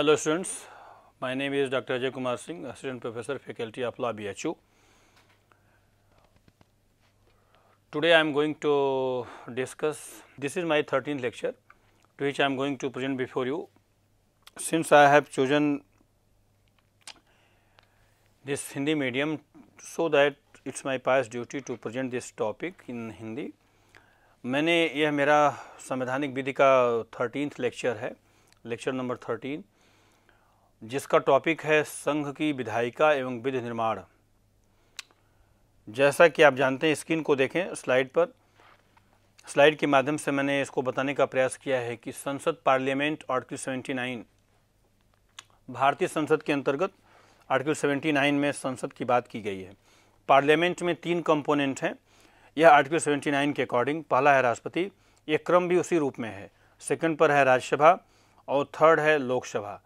Hello students, my name is Dr. Ajay Kumar Singh, Assistant Professor, Faculty of Law BHU. Today I am going to discuss, this is my 13th lecture to which I am going to present before you. Since I have chosen this Hindi medium so that it is my past duty to present this topic in Hindi. मैंने यह मेरा संवैधानिक विधि का 13th lecture है lecture number 13 जिसका topic है संघ की विधायिका एवं विधि निर्माण जैसा कि आप जानते हैं स्क्रीन को देखें स्लाइड पर स्लाइड के माध्यम से मैंने इसको बताने का प्रयास किया है कि संसद पार्लियामेंट आर्टिकल 79 भारतीय संसद के अंतर्गत आर्टिकल 79 में संसद की बात की गई है पार्लियामेंट में तीन कंपोनेंट हैं यह आर्टिकल 79 के अकॉर्डिंग पहला है राष्ट्रपति यह क्रम भी उसी रूप में है सेकंड पर है राज्यसभा और थर्ड है लोकसभा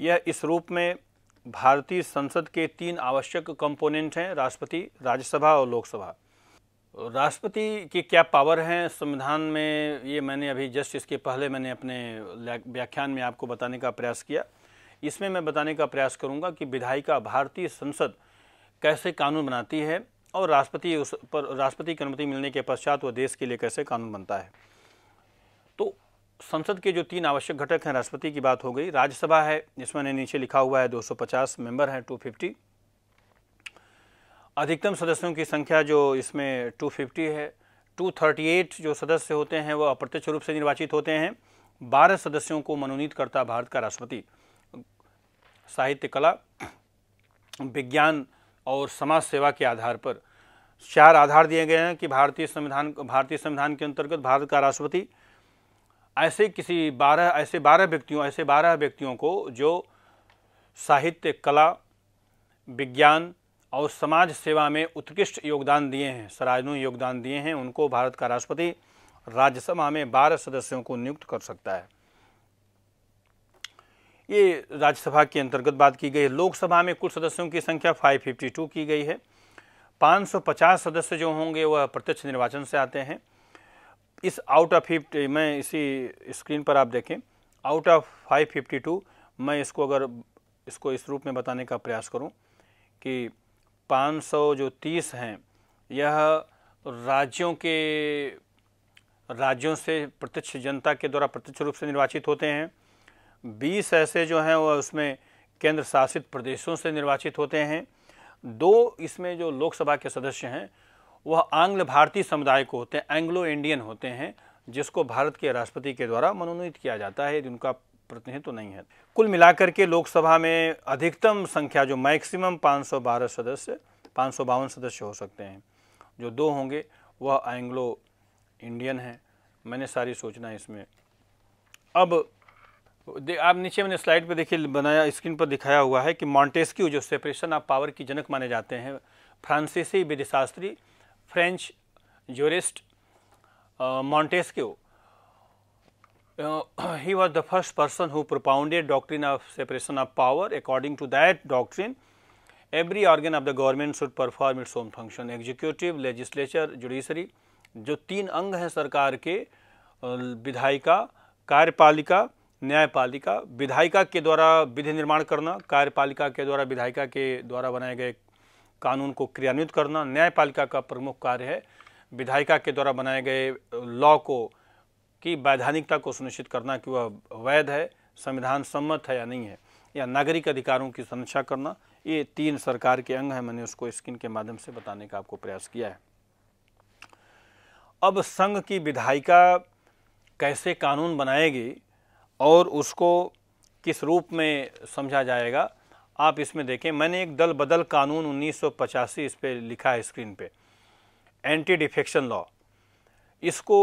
यह इस रूप में भारतीय संसद के तीन आवश्यक कंपोनेंट हैं राष्ट्रपति राज्यसभा और लोकसभा राष्ट्रपति की क्या पावर हैं संविधान में ये मैंने अभी जस्ट इसके पहले मैंने अपने व्याख्यान में आपको बताने का प्रयास किया इसमें मैं बताने का प्रयास करूंगा कि विधायिका भारतीय संसद कैसे कानून बनाती है और राष्ट्रपति उस पर राष्ट्रपति की अनुमति मिलने के पश्चात वह देश के लिए कैसे कानून बनता है संसद के जो तीन आवश्यक घटक हैं राष्ट्रपति की बात हो गई राज्यसभा है जिसमें नीचे लिखा हुआ है 250 मेंबर हैं 250 अधिकतम सदस्यों की संख्या जो इसमें 250 है 238 जो सदस्य होते हैं वो अप्रत्यक्ष रूप से निर्वाचित होते हैं 12 सदस्यों को मनोनीत करता भारत का राष्ट्रपति साहित्य कला विज्ञान और समाज सेवा के आधार पर चार आधार दिए गए हैं कि भारतीय संविधान भारतीय संविधान के अंतर्गत भारत का राष्ट्रपति ऐसे किसी बारह ऐसे बारह व्यक्तियों ऐसे बारह व्यक्तियों को जो साहित्य कला विज्ञान और समाज सेवा में उत्कृष्ट योगदान दिए हैं सराहनीय योगदान दिए हैं उनको भारत का राष्ट्रपति राज्यसभा में बारह सदस्यों को नियुक्त कर सकता है ये राज्यसभा के अंतर्गत बात की गई है लोकसभा में कुल सदस्यों की संख्या 552 की गई है 550 सदस्य जो होंगे वह प्रत्यक्ष निर्वाचन से आते हैं इस आउट ऑफ फिफ्टी मैं इसी स्क्रीन पर आप देखें out of five fifty two मैं इसको अगर इसको इस रूप में बताने का प्रयास करूं कि पाँच सौ जो तीस हैं यह राज्यों के राज्यों से प्रत्यक्ष जनता के द्वारा प्रत्यक्ष रूप से निर्वाचित होते हैं बीस ऐसे जो हैं वह उसमें केंद्र शासित प्रदेशों से निर्वाचित होते हैं दो इसमें जो लोकसभा के सदस्य हैं वह आंग्ल भारतीय समुदाय को होते हैं एंग्लो इंडियन होते हैं जिसको भारत के राष्ट्रपति के द्वारा मनोनीत किया जाता है उनका प्रतिनिधित्व तो नहीं है कुल मिलाकर के लोकसभा में अधिकतम संख्या जो मैक्सिमम 512 सदस्य पाँच सदस्य हो सकते हैं जो दो होंगे वह एंग्लो इंडियन हैं मैंने सारी सोचना इसमें अब आप नीचे मैंने स्लाइड पर देखिए बनाया स्क्रीन पर दिखाया हुआ है कि मॉन्टेस्क्यू जो सेपरेशन ऑफ पावर की जनक माने जाते हैं फ्रांसीसी विधिशास्त्री French jurist Montesquieu he was the first person who propounded doctrine of separation of power according to that doctrine every organ of the government should perform its own function executive legislature judiciary जो तीन अंग हैं सरकार के विधायिका कार्यपालिका न्यायपालिका विधायिका के द्वारा विधि निर्माण करना कार्यपालिका के द्वारा विधायिका के द्वारा बनाए गए कानून को क्रियान्वित करना न्यायपालिका का प्रमुख कार्य है विधायिका के द्वारा बनाए गए लॉ को की वैधानिकता को सुनिश्चित करना कि वह वैध है संविधान सम्मत है या नहीं है या नागरिक अधिकारों की संरक्षा करना ये तीन सरकार के अंग हैं मैंने उसको स्किन के माध्यम से बताने का आपको प्रयास किया है अब संघ की विधायिका कैसे कानून बनाएगी और उसको किस रूप में समझा जाएगा आप इसमें देखें मैंने एक दल बदल कानून उन्नीस इस पर लिखा है स्क्रीन पे एंटी डिफेक्शन लॉ इसको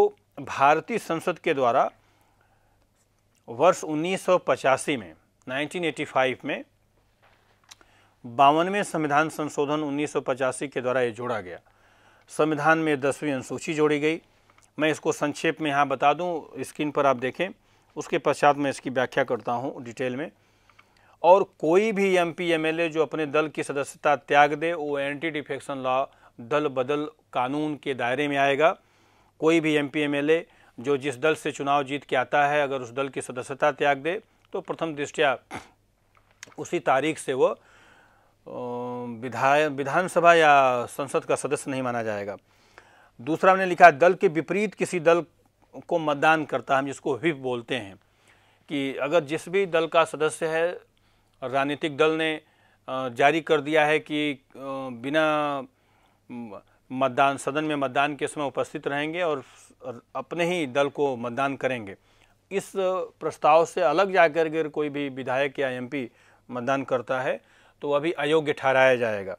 भारतीय संसद के द्वारा वर्ष 1985 में 1985 में बावनवें संविधान संशोधन 1985 के द्वारा ये जोड़ा गया संविधान में दसवीं अनुसूची जोड़ी गई मैं इसको संक्षेप में यहाँ बता दूँ स्क्रीन पर आप देखें उसके पश्चात मैं इसकी व्याख्या करता हूँ डिटेल में और कोई भी एमपी एमएलए जो अपने दल की सदस्यता त्याग दे वो एंटी डिफेक्शन लॉ दल बदल कानून के दायरे में आएगा कोई भी एमपी एमएलए जो जिस दल से चुनाव जीत के आता है अगर उस दल की सदस्यता त्याग दे तो प्रथम दृष्टया उसी तारीख से वो विधायक विधानसभा या संसद का सदस्य नहीं माना जाएगा दूसरा हमने लिखा दल के विपरीत किसी दल को मतदान करता हम जिसको विप बोलते हैं कि अगर जिस भी दल का सदस्य है राजनीतिक दल ने जारी कर दिया है कि बिना मतदान सदन में मतदान के समय उपस्थित रहेंगे और अपने ही दल को मतदान करेंगे इस प्रस्ताव से अलग जाकर अगर कोई भी विधायक या एमपी मतदान करता है तो वह भी अयोग्य ठहराया जाएगा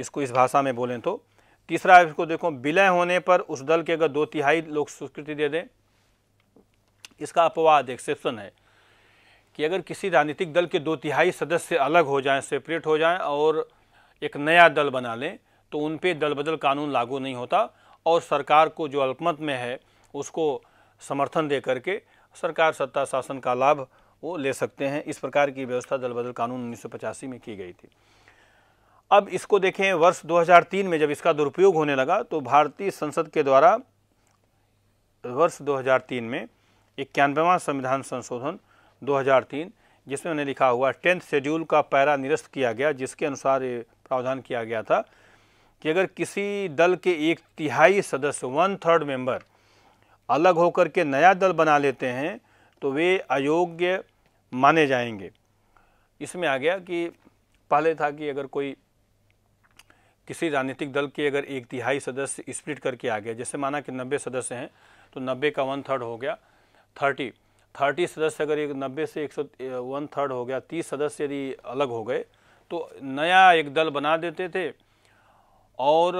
इसको इस भाषा में बोलें तो तीसरा इसको देखो विलय होने पर उस दल के अगर दो तिहाई लोग स्वीकृति दे दें इसका अपवाद एक्सेप्शन है कि अगर किसी राजनीतिक दल के दो तिहाई सदस्य अलग हो जाएं सेपरेट हो जाएं और एक नया दल बना लें तो उन पर दल बदल कानून लागू नहीं होता और सरकार को जो अल्पमत में है उसको समर्थन दे करके सरकार सत्ता शासन का लाभ वो ले सकते हैं इस प्रकार की व्यवस्था दल बदल कानून उन्नीस में की गई थी अब इसको देखें वर्ष 2003 में जब इसका दुरुपयोग होने लगा तो भारतीय संसद के द्वारा वर्ष 2003 में इक्यानवेवा संविधान संशोधन 2003 जिसमें उन्हें लिखा हुआ टेंथ शेड्यूल का पैरा निरस्त किया गया जिसके अनुसार ये प्रावधान किया गया था कि अगर किसी दल के एक तिहाई सदस्य वन थर्ड मेंबर अलग होकर के नया दल बना लेते हैं तो वे अयोग्य माने जाएंगे इसमें आ गया कि पहले था कि अगर कोई किसी राजनीतिक दल के अगर एक तिहाई सदस्य स्प्लिट करके आ गया जैसे माना कि नब्बे सदस्य हैं तो नब्बे का वन थर्ड हो गया थर्टी थर्टी सदस्य अगर एक नब्बे से एक सौ वन थर्ड हो गया तीस सदस्य यदि अलग हो गए तो नया एक दल बना देते थे और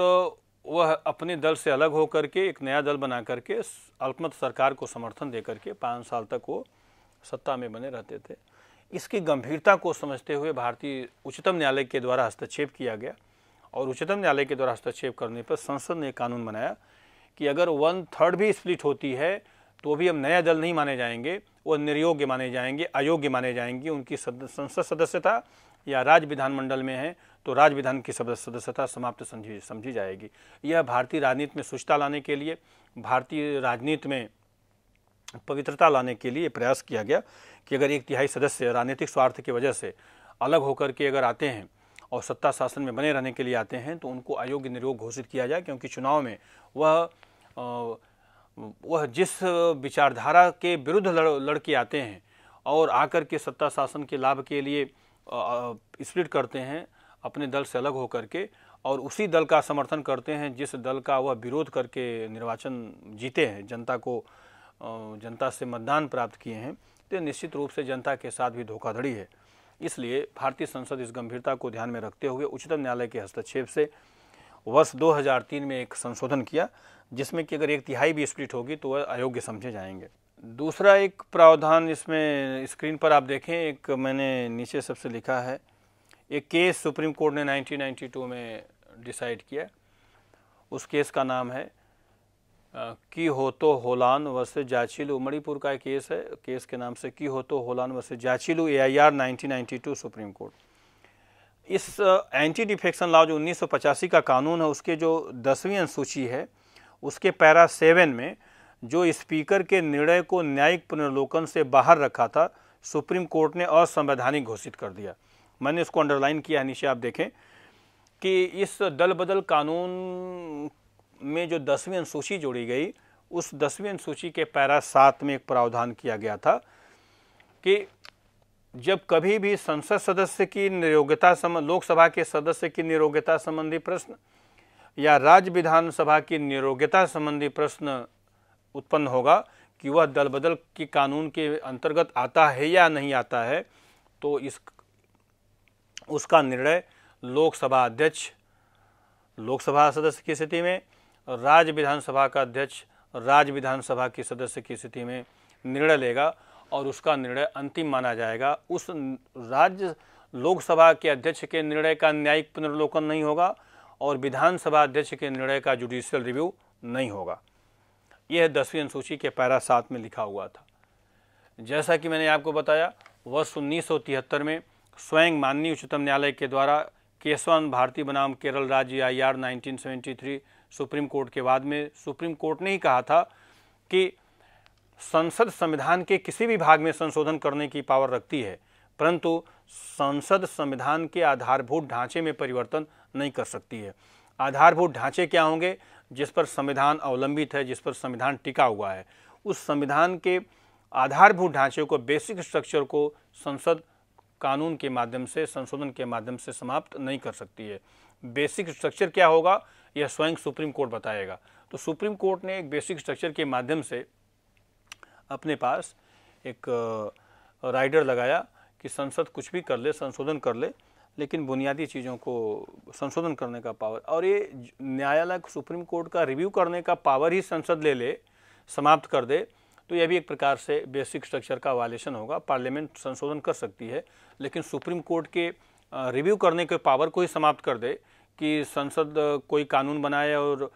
वह अपने दल से अलग हो करके एक नया दल बना करके अल्पमत सरकार को समर्थन दे करके पाँच साल तक वो सत्ता में बने रहते थे इसकी गंभीरता को समझते हुए भारतीय उच्चतम न्यायालय के द्वारा हस्तक्षेप किया गया और उच्चतम न्यायालय के द्वारा हस्तक्षेप करने पर संसद ने कानून बनाया कि अगर वन थर्ड भी स्प्लिट होती है तो भी हम नया दल नहीं माने जाएंगे वो निर्योग्य माने जाएंगे अयोग्य माने जाएंगे उनकी संसद सदस्यता या राज्य विधानमंडल में है तो राज्य विधान की सदस्यता समाप्त समझी समझी जाएगी यह भारतीय राजनीति में सुचता लाने के लिए भारतीय राजनीति में पवित्रता लाने के लिए प्रयास किया गया कि अगर एक तिहाई सदस्य राजनीतिक स्वार्थ की वजह से अलग होकर के अगर आते हैं और सत्ता शासन में बने रहने के लिए आते हैं तो उनको अयोग्य निरोग घोषित किया जाए क्योंकि चुनाव में वह वह जिस विचारधारा के विरुद्ध लड़ लड़के आते हैं और आकर के सत्ता शासन के लाभ के लिए स्प्लिट करते हैं अपने दल से अलग होकर के और उसी दल का समर्थन करते हैं जिस दल का वह विरोध करके निर्वाचन जीते हैं जनता को जनता से मतदान प्राप्त किए हैं तो निश्चित रूप से जनता के साथ भी धोखाधड़ी है इसलिए भारतीय संसद इस गंभीरता को ध्यान में रखते हुए उच्चतम न्यायालय के हस्तक्षेप से वर्ष 2003 में एक संशोधन किया जिसमें कि अगर एक तिहाई भी स्प्लिट होगी तो वह अयोग्य समझे जाएंगे दूसरा एक प्रावधान इसमें स्क्रीन पर आप देखें एक मैंने नीचे सबसे लिखा है एक केस सुप्रीम कोर्ट ने 1992 में डिसाइड किया उस केस का नाम है की हो तो होलान वर्ष जाचिलू मणिपुर का एक केस है केस के नाम से की हो तो होलान वर्ष जाचिलू A I R supreme court इस एंटी डिफेक्शन लॉ जो उन्नीस का कानून है उसके जो दसवीं अनुसूची है उसके पैरा सेवन में जो स्पीकर के निर्णय को न्यायिक पुनर्लोकन से बाहर रखा था सुप्रीम कोर्ट ने असंवैधानिक घोषित कर दिया मैंने इसको अंडरलाइन किया है नीचे आप देखें कि इस दल बदल कानून में जो दसवीं अनुसूची जोड़ी गई उस दसवीं अनुसूची के पैरा सात में एक प्रावधान किया गया था कि जब कभी भी संसद सदस्य की निरोग्यता संबंध लोकसभा के सदस्य की निरोग्यता संबंधी प्रश्न या राज्य विधानसभा की निरोग्यता संबंधी प्रश्न उत्पन्न होगा कि वह दल बदल की कानून के अंतर्गत आता है या नहीं आता है तो इस उसका निर्णय लोकसभा अध्यक्ष लोकसभा सदस्य की स्थिति में राज्य विधानसभा का अध्यक्ष राज्य विधानसभा के सदस्य की स्थिति में निर्णय लेगा और उसका निर्णय अंतिम माना जाएगा उस राज्य लोकसभा के अध्यक्ष के निर्णय का न्यायिक पुनर्लोकन नहीं होगा और विधानसभा अध्यक्ष के निर्णय का जुडिशियल रिव्यू नहीं होगा यह दसवीं अनुसूची के पैरा सात में लिखा हुआ था जैसा कि मैंने आपको बताया वर्ष उन्नीस में स्वयं माननीय उच्चतम न्यायालय के द्वारा केशवान भारती बनाम केरल राज्य आई आर सुप्रीम कोर्ट के बाद में सुप्रीम कोर्ट ने ही कहा था कि संसद संविधान के किसी भी भाग में संशोधन करने की पावर रखती है परंतु संसद संविधान के आधारभूत ढांचे में परिवर्तन नहीं कर सकती है आधारभूत ढांचे क्या होंगे जिस पर संविधान अवलंबित है जिस पर संविधान टिका हुआ है उस संविधान के आधारभूत ढांचे को बेसिक स्ट्रक्चर को संसद कानून के माध्यम से संशोधन के माध्यम से समाप्त नहीं कर सकती है बेसिक स्ट्रक्चर क्या होगा यह स्वयं सुप्रीम कोर्ट बताएगा तो सुप्रीम कोर्ट ने एक बेसिक स्ट्रक्चर के माध्यम से अपने पास एक राइडर लगाया कि संसद कुछ भी कर ले संशोधन कर ले लेकिन बुनियादी चीज़ों को संशोधन करने का पावर और ये न्यायालय सुप्रीम कोर्ट का रिव्यू करने का पावर ही संसद ले ले समाप्त कर दे तो यह भी एक प्रकार से बेसिक स्ट्रक्चर का वायलेशन होगा पार्लियामेंट संशोधन कर सकती है लेकिन सुप्रीम कोर्ट के रिव्यू करने के पावर को ही समाप्त कर दे कि संसद कोई कानून बनाए और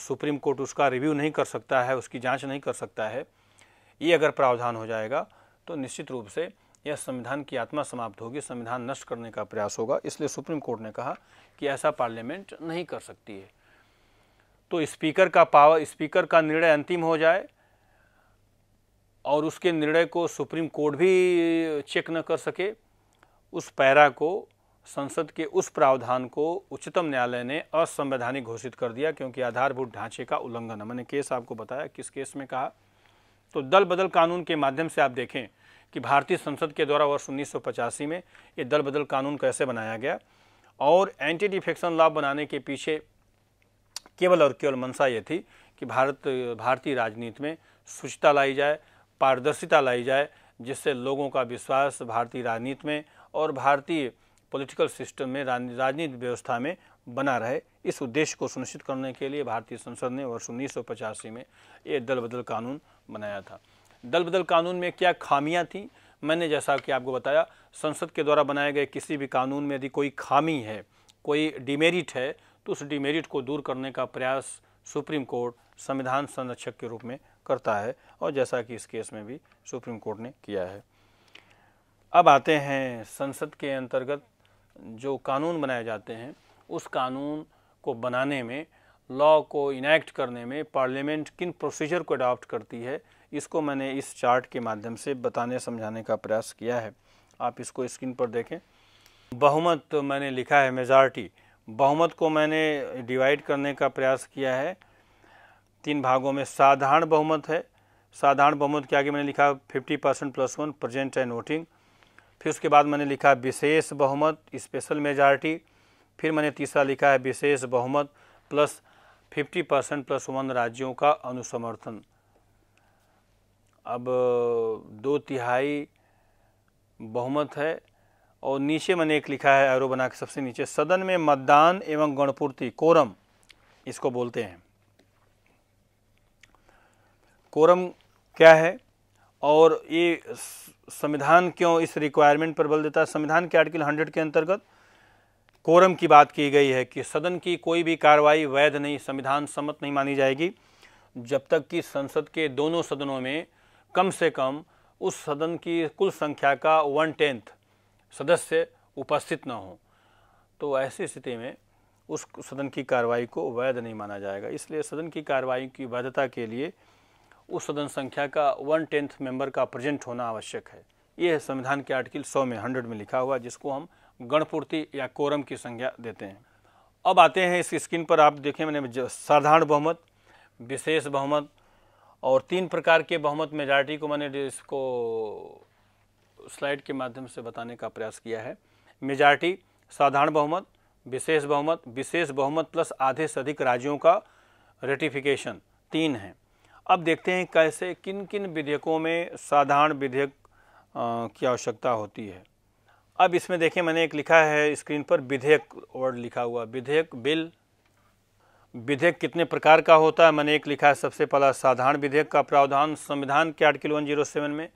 सुप्रीम कोर्ट उसका रिव्यू नहीं कर सकता है उसकी जांच नहीं कर सकता है ये अगर प्रावधान हो जाएगा तो निश्चित रूप से यह संविधान की आत्मा समाप्त होगी संविधान नष्ट करने का प्रयास होगा इसलिए सुप्रीम कोर्ट ने कहा कि ऐसा पार्लियामेंट नहीं कर सकती है तो स्पीकर का पावर स्पीकर का निर्णय अंतिम हो जाए और उसके निर्णय को सुप्रीम कोर्ट भी चेक न कर सके उस पैरा को संसद के उस प्रावधान को उच्चतम न्यायालय ने असंवैधानिक घोषित कर दिया क्योंकि आधारभूत ढांचे का उल्लंघन है मैंने केस आपको बताया किस केस में कहा तो दल बदल कानून के माध्यम से आप देखें कि भारतीय संसद के द्वारा वर्ष उन्नीस में ये दल बदल कानून कैसे बनाया गया और एंटी डिफेक्शन लॉ बनाने के पीछे केवल और केवल मंशा ये थी कि भारत भारतीय राजनीति में शुचिता लाई जाए पारदर्शिता लाई जाए जिससे लोगों का विश्वास भारतीय राजनीति में और भारतीय पॉलिटिकल सिस्टम में राजनीतिक व्यवस्था में बना रहे इस उद्देश्य को सुनिश्चित करने के लिए भारतीय संसद ने वर्ष उन्नीस में ये दल बदल कानून बनाया था दल बदल कानून में क्या खामियां थी मैंने जैसा कि आपको बताया संसद के द्वारा बनाए गए किसी भी कानून में यदि कोई खामी है कोई डिमेरिट है तो उस डिमेरिट को दूर करने का प्रयास सुप्रीम कोर्ट संविधान संरक्षक के रूप में करता है और जैसा कि इस केस में भी सुप्रीम कोर्ट ने किया है अब आते हैं संसद के अंतर्गत जो कानून बनाए जाते हैं उस कानून को बनाने में लॉ को इनैक्ट करने में पार्लियामेंट किन प्रोसीजर को अडॉप्ट करती है इसको मैंने इस चार्ट के माध्यम से बताने समझाने का प्रयास किया है आप इसको स्क्रीन पर देखें बहुमत तो मैंने लिखा है मेजॉरिटी बहुमत को मैंने डिवाइड करने का प्रयास किया है तीन भागों में साधारण बहुमत है साधारण बहुमत के आगे मैंने लिखा 50 percent plus one present and voting फिर उसके बाद मैंने लिखा विशेष बहुमत स्पेशल मेजॉरिटी फिर मैंने तीसरा लिखा है विशेष बहुमत प्लस 50 परसेंट प्लस वन राज्यों का अनुसमर्थन अब दो तिहाई बहुमत है और नीचे मैंने एक लिखा है एरो बना के सबसे नीचे सदन में मतदान एवं गणपूर्ति कोरम इसको बोलते हैं कोरम क्या है और ये संविधान क्यों इस रिक्वायरमेंट पर बल देता है संविधान के आर्टिकल 100 के अंतर्गत कोरम की बात की गई है कि सदन की कोई भी कार्रवाई वैध नहीं संविधान सम्मत नहीं मानी जाएगी जब तक कि संसद के दोनों सदनों में कम से कम उस सदन की कुल संख्या का वन टेंथ सदस्य उपस्थित न हो तो ऐसी स्थिति में उस सदन की कार्रवाई को वैध नहीं माना जाएगा इसलिए सदन की कार्रवाई की वैधता के लिए उस सदन संख्या का वन टेंथ मेंबर का प्रेजेंट होना आवश्यक है ये संविधान के आर्टिकल सौ में हंड्रेड में लिखा हुआ जिसको हम गणपूर्ति या कोरम की संज्ञा देते हैं अब आते हैं इस स्क्रीन पर आप देखें मैंने साधारण बहुमत विशेष बहुमत और तीन प्रकार के बहुमत मेजॉरिटी को मैंने इसको स्लाइड के माध्यम से बताने का प्रयास किया है मेजॉरिटी साधारण बहुमत विशेष बहुमत विशेष बहुमत प्लस आधे से अधिक राज्यों का रेटिफिकेशन तीन है अब देखते हैं कैसे किन किन विधेयकों में साधारण विधेयक की आवश्यकता होती है अब इसमें देखिए मैंने एक लिखा है स्क्रीन पर विधेयक वर्ड लिखा हुआ विधेयक बिल विधेयक कितने प्रकार का होता है मैंने एक लिखा है सबसे पहला साधारण विधेयक का प्रावधान संविधान के आर्टिकल 107 में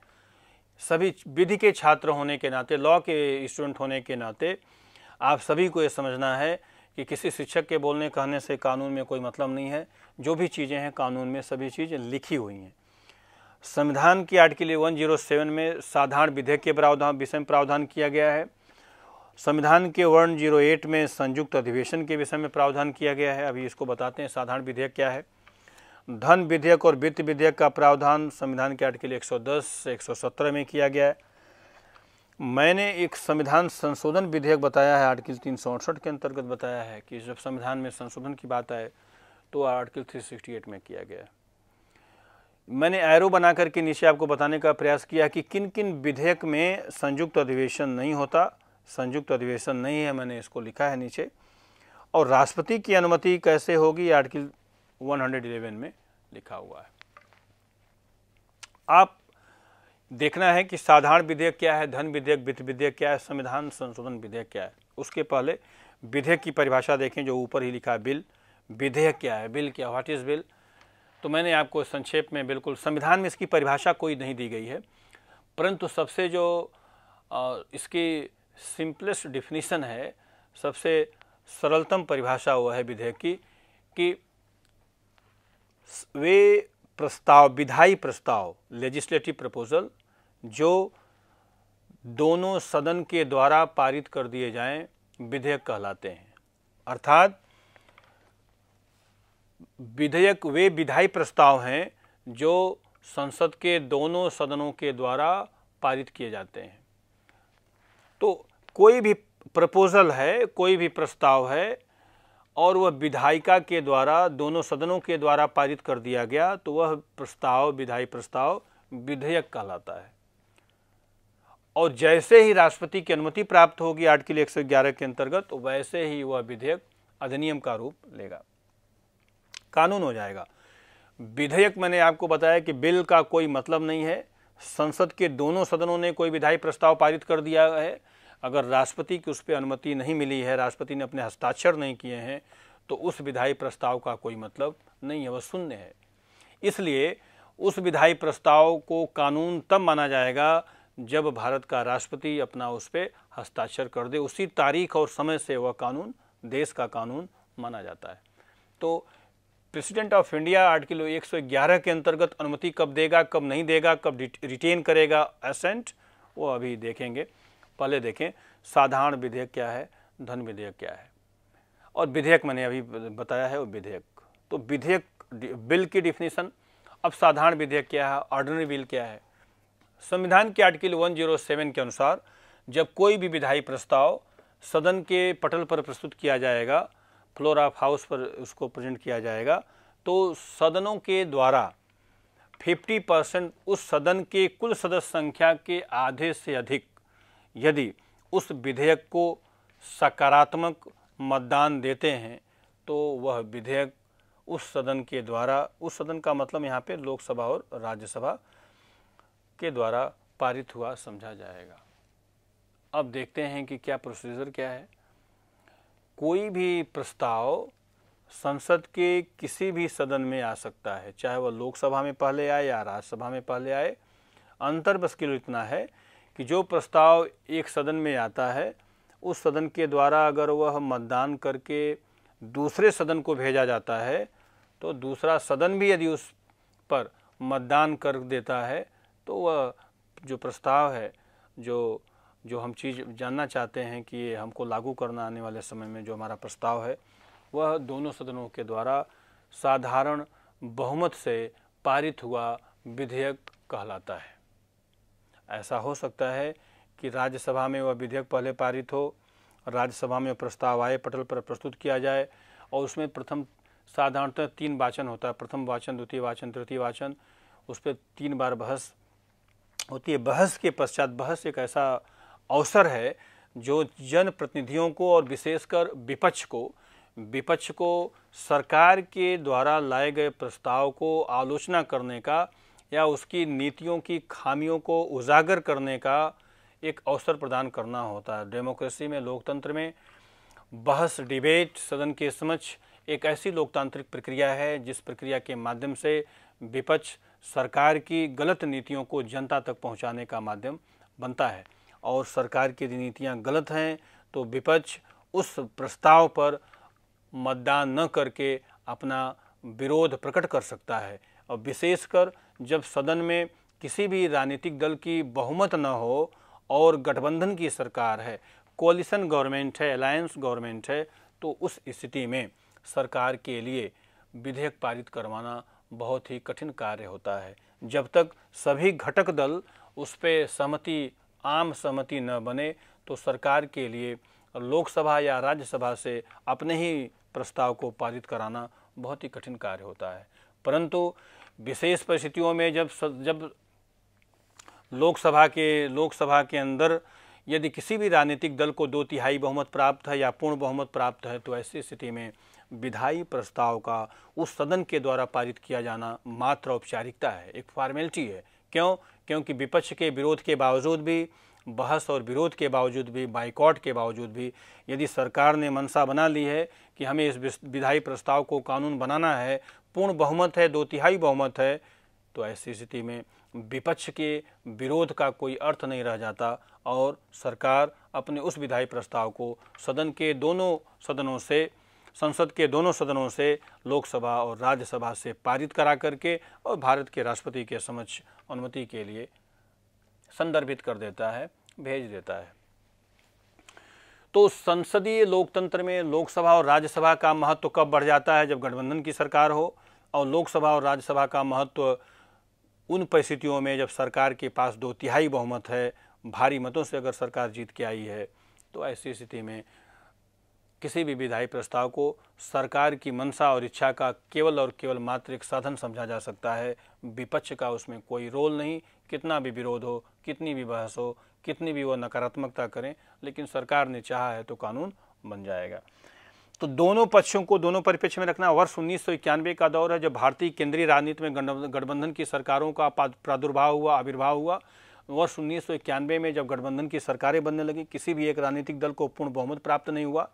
सभी विधि के छात्र होने के नाते लॉ के स्टूडेंट होने के नाते आप सभी को ये समझना है कि किसी शिक्षक के बोलने कहने से कानून में कोई मतलब नहीं है जो भी चीज़ें हैं कानून में सभी चीज़ें लिखी हुई हैं संविधान की आर्टिकल 107 में साधारण विधेयक के प्रावधान विषय में प्रावधान किया गया है संविधान के जीरो 108 में संयुक्त अधिवेशन के विषय में प्रावधान किया गया है अभी इसको बताते हैं साधारण विधेयक क्या है धन विधेयक और वित्त विधेयक का प्रावधान संविधान के आर्टिकल 110 से 117 में किया गया है मैंने एक संविधान संशोधन विधेयक बताया है आर्टिकल तीन के अंतर्गत बताया है कि जब संविधान में संशोधन की बात आए तो आर्टिकल 368 में किया गया है मैंने एरो बना करके नीचे आपको बताने का प्रयास किया कि किन किन विधेयक में संयुक्त अधिवेशन नहीं होता संयुक्त अधिवेशन नहीं है मैंने इसको लिखा है नीचे और राष्ट्रपति की अनुमति कैसे होगी आर्टिकल 111 में लिखा हुआ है आप देखना है कि साधारण विधेयक क्या है धन विधेयक वित्त विधेयक क्या है संविधान संशोधन विधेयक क्या है उसके पहले विधेयक की परिभाषा देखें जो ऊपर ही लिखा है बिल विधेयक क्या है बिल क्या व्हाट इज बिल तो मैंने आपको संक्षेप में बिल्कुल संविधान में इसकी परिभाषा कोई नहीं दी गई है परंतु सबसे जो इसकी सिंपलेस्ट डिफिनीसन है सबसे सरलतम परिभाषा वह है विधेयक की कि वे प्रस्ताव विधायी प्रस्ताव लेजिस्लेटिव प्रपोजल जो दोनों सदन के द्वारा पारित कर दिए जाएं विधेयक कहलाते हैं अर्थात विधेयक वे विधायी प्रस्ताव हैं जो संसद के दोनों सदनों के द्वारा पारित किए जाते हैं तो कोई भी प्रपोजल है कोई भी प्रस्ताव है और वह विधायिका के द्वारा दोनों सदनों के द्वारा पारित कर दिया गया तो वह प्रस्ताव विधायी प्रस्ताव विधेयक कहलाता है और जैसे ही राष्ट्रपति की अनुमति प्राप्त होगी आर्टिकल एक के अंतर्गत तो वैसे ही वह विधेयक अधिनियम का रूप लेगा कानून हो जाएगा विधेयक मैंने आपको बताया कि बिल का कोई मतलब नहीं है संसद के दोनों सदनों ने कोई विधायी प्रस्ताव पारित कर दिया है अगर राष्ट्रपति की उस पर अनुमति नहीं मिली है राष्ट्रपति ने अपने हस्ताक्षर नहीं किए हैं तो उस विधायी प्रस्ताव का कोई मतलब नहीं है वह शून्य है इसलिए उस विधायी प्रस्ताव को कानून तब माना जाएगा जब भारत का राष्ट्रपति अपना उस पर हस्ताक्षर कर दे उसी तारीख और समय से वह कानून देश का कानून माना जाता है तो प्रेसिडेंट ऑफ इंडिया आर्टिकल 111 के अंतर्गत अनुमति कब देगा कब नहीं देगा कब रिटेन करेगा एसेंट वो अभी देखेंगे पहले देखें साधारण विधेयक क्या है धन विधेयक क्या है और विधेयक मैंने अभी बताया है वो विधेयक तो विधेयक बिल की डिफिनीसन अब साधारण विधेयक क्या है ऑर्डनरी बिल क्या है संविधान के आर्टिकल 107 के अनुसार जब कोई भी विधायी प्रस्ताव सदन के पटल पर प्रस्तुत किया जाएगा फ्लोर ऑफ हाउस पर उसको प्रेजेंट किया जाएगा तो सदनों के द्वारा 50 परसेंट उस सदन के कुल सदस्य संख्या के आधे से अधिक यदि उस विधेयक को सकारात्मक मतदान देते हैं तो वह विधेयक उस सदन के द्वारा उस सदन का मतलब यहाँ पे लोकसभा और राज्यसभा के द्वारा पारित हुआ समझा जाएगा अब देखते हैं कि क्या प्रोसीजर क्या है कोई भी प्रस्ताव संसद के किसी भी सदन में आ सकता है चाहे वह लोकसभा में पहले आए या राज्यसभा में पहले आए अंतर बस केवल इतना है कि जो प्रस्ताव एक सदन में आता है उस सदन के द्वारा अगर वह मतदान करके दूसरे सदन को भेजा जाता है तो दूसरा सदन भी यदि उस पर मतदान कर देता है तो वह जो प्रस्ताव है जो जो हम चीज़ जानना चाहते हैं कि ये हमको लागू करना आने वाले समय में जो हमारा प्रस्ताव है वह दोनों सदनों के द्वारा साधारण बहुमत से पारित हुआ विधेयक कहलाता है ऐसा हो सकता है कि राज्यसभा में वह विधेयक पहले पारित हो राज्यसभा में प्रस्ताव आए पटल पर प्रस्तुत किया जाए और उसमें प्रथम साधारणतः तीन वाचन होता है प्रथम वाचन द्वितीय वाचन तृतीय वाचन उस पर तीन बार बहस होती है बहस के पश्चात बहस एक ऐसा अवसर है जो जनप्रतिनिधियों को और विशेषकर विपक्ष को विपक्ष को सरकार के द्वारा लाए गए प्रस्ताव को आलोचना करने का या उसकी नीतियों की खामियों को उजागर करने का एक अवसर प्रदान करना होता है डेमोक्रेसी में लोकतंत्र में बहस डिबेट सदन के समक्ष एक ऐसी लोकतांत्रिक प्रक्रिया है जिस प्रक्रिया के माध्यम से विपक्ष सरकार की गलत नीतियों को जनता तक पहुंचाने का माध्यम बनता है और सरकार की रणनीतियाँ गलत हैं तो विपक्ष उस प्रस्ताव पर मतदान न करके अपना विरोध प्रकट कर सकता है और विशेषकर जब सदन में किसी भी राजनीतिक दल की बहुमत न हो और गठबंधन की सरकार है कोलिशन गवर्नमेंट है अलायंस गवर्नमेंट है तो उस स्थिति में सरकार के लिए विधेयक पारित करवाना बहुत ही कठिन कार्य होता है जब तक सभी घटक दल उस पर सहमति आम सहमति न बने तो सरकार के लिए लोकसभा या राज्यसभा से अपने ही प्रस्ताव को पारित कराना बहुत ही कठिन कार्य होता है परंतु विशेष परिस्थितियों में जब जब लोकसभा के लोकसभा के अंदर यदि किसी भी राजनीतिक दल को दो तिहाई बहुमत प्राप्त है या पूर्ण बहुमत प्राप्त है तो ऐसी स्थिति में विधायी प्रस्ताव का उस सदन के द्वारा पारित किया जाना मात्र औपचारिकता है एक फॉर्मेलिटी है क्यों क्योंकि विपक्ष के विरोध के बावजूद भी बहस और विरोध के बावजूद भी बाइकॉट के बावजूद भी यदि सरकार ने मनसा बना ली है कि हमें इस विधायी प्रस्ताव को कानून बनाना है पूर्ण बहुमत है दो तिहाई बहुमत है तो ऐसी स्थिति में विपक्ष के विरोध का कोई अर्थ नहीं रह जाता और सरकार अपने उस विधायी प्रस्ताव को सदन के दोनों सदनों से संसद के दोनों सदनों से लोकसभा और राज्यसभा से पारित करा करके और भारत के राष्ट्रपति के समक्ष अनुमति के लिए संदर्भित कर देता है भेज देता है तो संसदीय लोकतंत्र में लोकसभा और राज्यसभा का महत्व कब बढ़ जाता है जब गठबंधन की सरकार हो और लोकसभा और राज्यसभा का महत्व उन परिस्थितियों में जब सरकार के पास दो तिहाई बहुमत है भारी मतों से अगर सरकार जीत के आई है तो ऐसी स्थिति में किसी भी विधायी प्रस्ताव को सरकार की मंशा और इच्छा का केवल और केवल मात्र एक साधन समझा जा सकता है विपक्ष का उसमें कोई रोल नहीं कितना भी विरोध हो कितनी भी बहस हो कितनी भी वो नकारात्मकता करें लेकिन सरकार ने चाहा है तो कानून बन जाएगा तो दोनों पक्षों को दोनों परिपेक्ष में रखना वर्ष उन्नीस का दौर है जब भारतीय केंद्रीय राजनीति में गठबंधन की सरकारों का प्रादुर्भाव हुआ आविर्भाव हुआ वर्ष उन्नीस में जब गठबंधन की सरकारें बनने लगी किसी भी एक राजनीतिक दल को पूर्ण बहुमत प्राप्त नहीं हुआ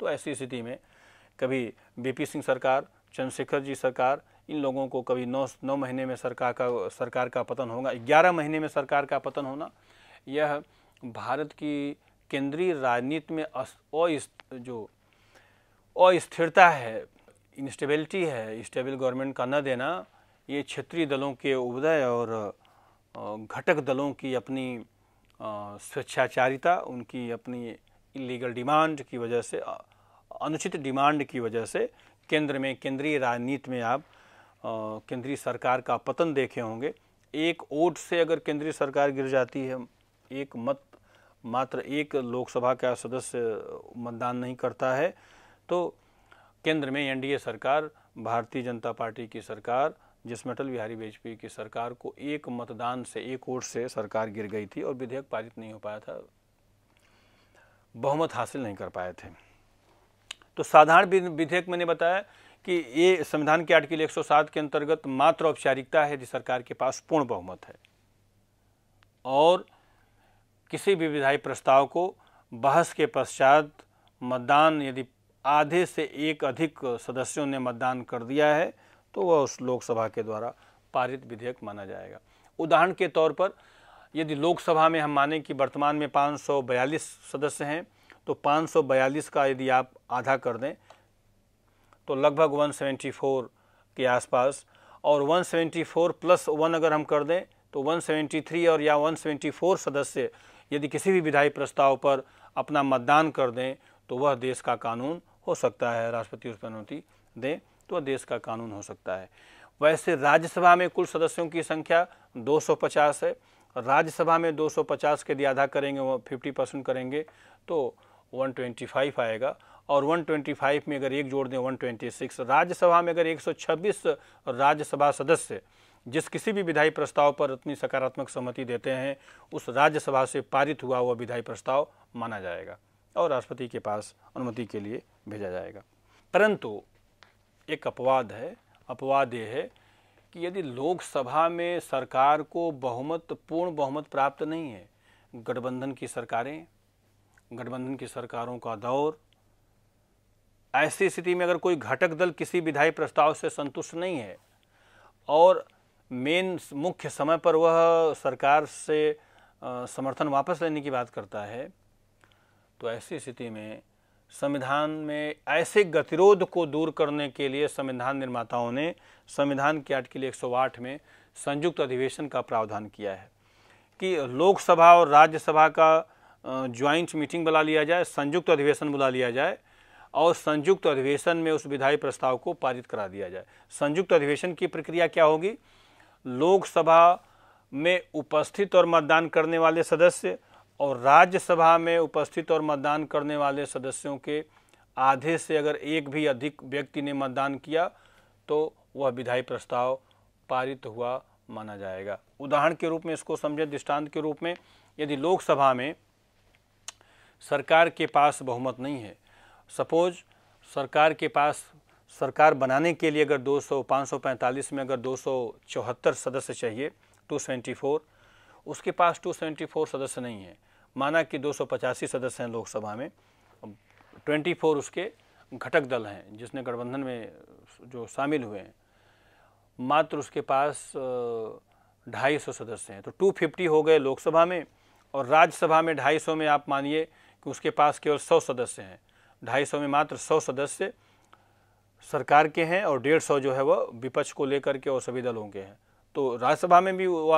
तो ऐसी स्थिति में कभी बीपी सिंह सरकार चंद्रशेखर जी सरकार इन लोगों को कभी नौ नौ महीने में सरकार का सरकार का पतन होगा ग्यारह महीने में सरकार का पतन होना यह भारत की केंद्रीय राजनीति में अस, जो अस्थिरता है इंस्टेबिलिटी है स्टेबल गवर्नमेंट का न देना ये क्षेत्रीय दलों के उदय और घटक दलों की अपनी स्वेच्छाचारिता उनकी अपनी इलीगल डिमांड की वजह से अनुचित डिमांड की वजह से केंद्र में केंद्रीय राजनीति में आप केंद्रीय सरकार का पतन देखे होंगे एक वोट से अगर केंद्रीय सरकार गिर जाती है एक मत मात्र एक लोकसभा का सदस्य मतदान नहीं करता है तो केंद्र में एनडीए सरकार भारतीय जनता पार्टी की सरकार जिसमें अटल बिहारी वाजपेयी की सरकार को एक मतदान से एक वोट से सरकार गिर गई थी और विधेयक पारित नहीं हो पाया था बहुमत हासिल नहीं कर पाए थे तो साधारण विधेयक मैंने बताया कि ये संविधान के आर्टिकल 107 के अंतर्गत मात्र औपचारिकता है जिस सरकार के पास पूर्ण बहुमत है और किसी भी विधायी प्रस्ताव को बहस के पश्चात मतदान यदि आधे से एक अधिक सदस्यों ने मतदान कर दिया है तो वह उस लोकसभा के द्वारा पारित विधेयक माना जाएगा उदाहरण के तौर पर यदि लोकसभा में हम माने कि वर्तमान में 542 सदस्य हैं तो 542 का यदि आप आधा कर दें तो लगभग 174 के आसपास और 174 प्लस वन अगर हम कर दें तो 173 और या 174 सदस्य यदि किसी भी विधायी प्रस्ताव पर अपना मतदान कर दें तो वह देश का कानून हो सकता है राष्ट्रपति उस पर अनुमति दें तो वह देश का कानून हो सकता है वैसे राज्यसभा में कुल सदस्यों की संख्या 250 है राज्यसभा में 250 के यदि आधा करेंगे वो 50 परसेंट करेंगे तो 125 आएगा और 125 में अगर एक जोड़ दें 126 राज्यसभा में अगर 126 राज्यसभा सदस्य जिस किसी भी विधायी प्रस्ताव पर अपनी सकारात्मक सहमति देते हैं उस राज्यसभा से पारित हुआ हुआ विधायी प्रस्ताव माना जाएगा और राष्ट्रपति के पास अनुमति के लिए भेजा जाएगा परंतु एक अपवाद है अपवाद ये है कि यदि लोकसभा में सरकार को बहुमत पूर्ण बहुमत प्राप्त नहीं है गठबंधन की सरकारें गठबंधन की सरकारों का दौर ऐसी स्थिति में अगर कोई घटक दल किसी विधायी प्रस्ताव से संतुष्ट नहीं है और मेन मुख्य समय पर वह सरकार से समर्थन वापस लेने की बात करता है तो ऐसी स्थिति में संविधान में ऐसे गतिरोध को दूर करने के लिए संविधान निर्माताओं ने संविधान के आर्टिकल 108 में संयुक्त अधिवेशन का प्रावधान किया है कि लोकसभा और राज्यसभा का ज्वाइंट मीटिंग बुला लिया जाए संयुक्त अधिवेशन बुला लिया जाए और संयुक्त अधिवेशन में उस विधायी प्रस्ताव को पारित करा दिया जाए संयुक्त अधिवेशन की प्रक्रिया क्या होगी लोकसभा में उपस्थित और मतदान करने वाले सदस्य और राज्यसभा में उपस्थित और मतदान करने वाले सदस्यों के आधे से अगर एक भी अधिक व्यक्ति ने मतदान किया तो वह विधायी प्रस्ताव पारित हुआ माना जाएगा उदाहरण के रूप में इसको समझे दृष्टांत के रूप में यदि लोकसभा में सरकार के पास बहुमत नहीं है सपोज सरकार के पास सरकार बनाने के लिए अगर 200 545 में अगर दो सदस्य चाहिए 224 उसके पास 274 सदस्य नहीं है माना कि दो सदस्य हैं लोकसभा में 24 उसके घटक दल हैं जिसने गठबंधन में जो शामिल हुए हैं मात्र उसके पास ढाई सौ सदस्य हैं तो 250 हो गए लोकसभा में और राज्यसभा में ढाई सौ में आप मानिए कि उसके पास केवल सौ सदस्य हैं ढाई सौ में मात्र सौ सदस्य सरकार के हैं और डेढ़ सौ जो है वह विपक्ष को लेकर के और सभी दलों के हैं तो राज्यसभा में भी वो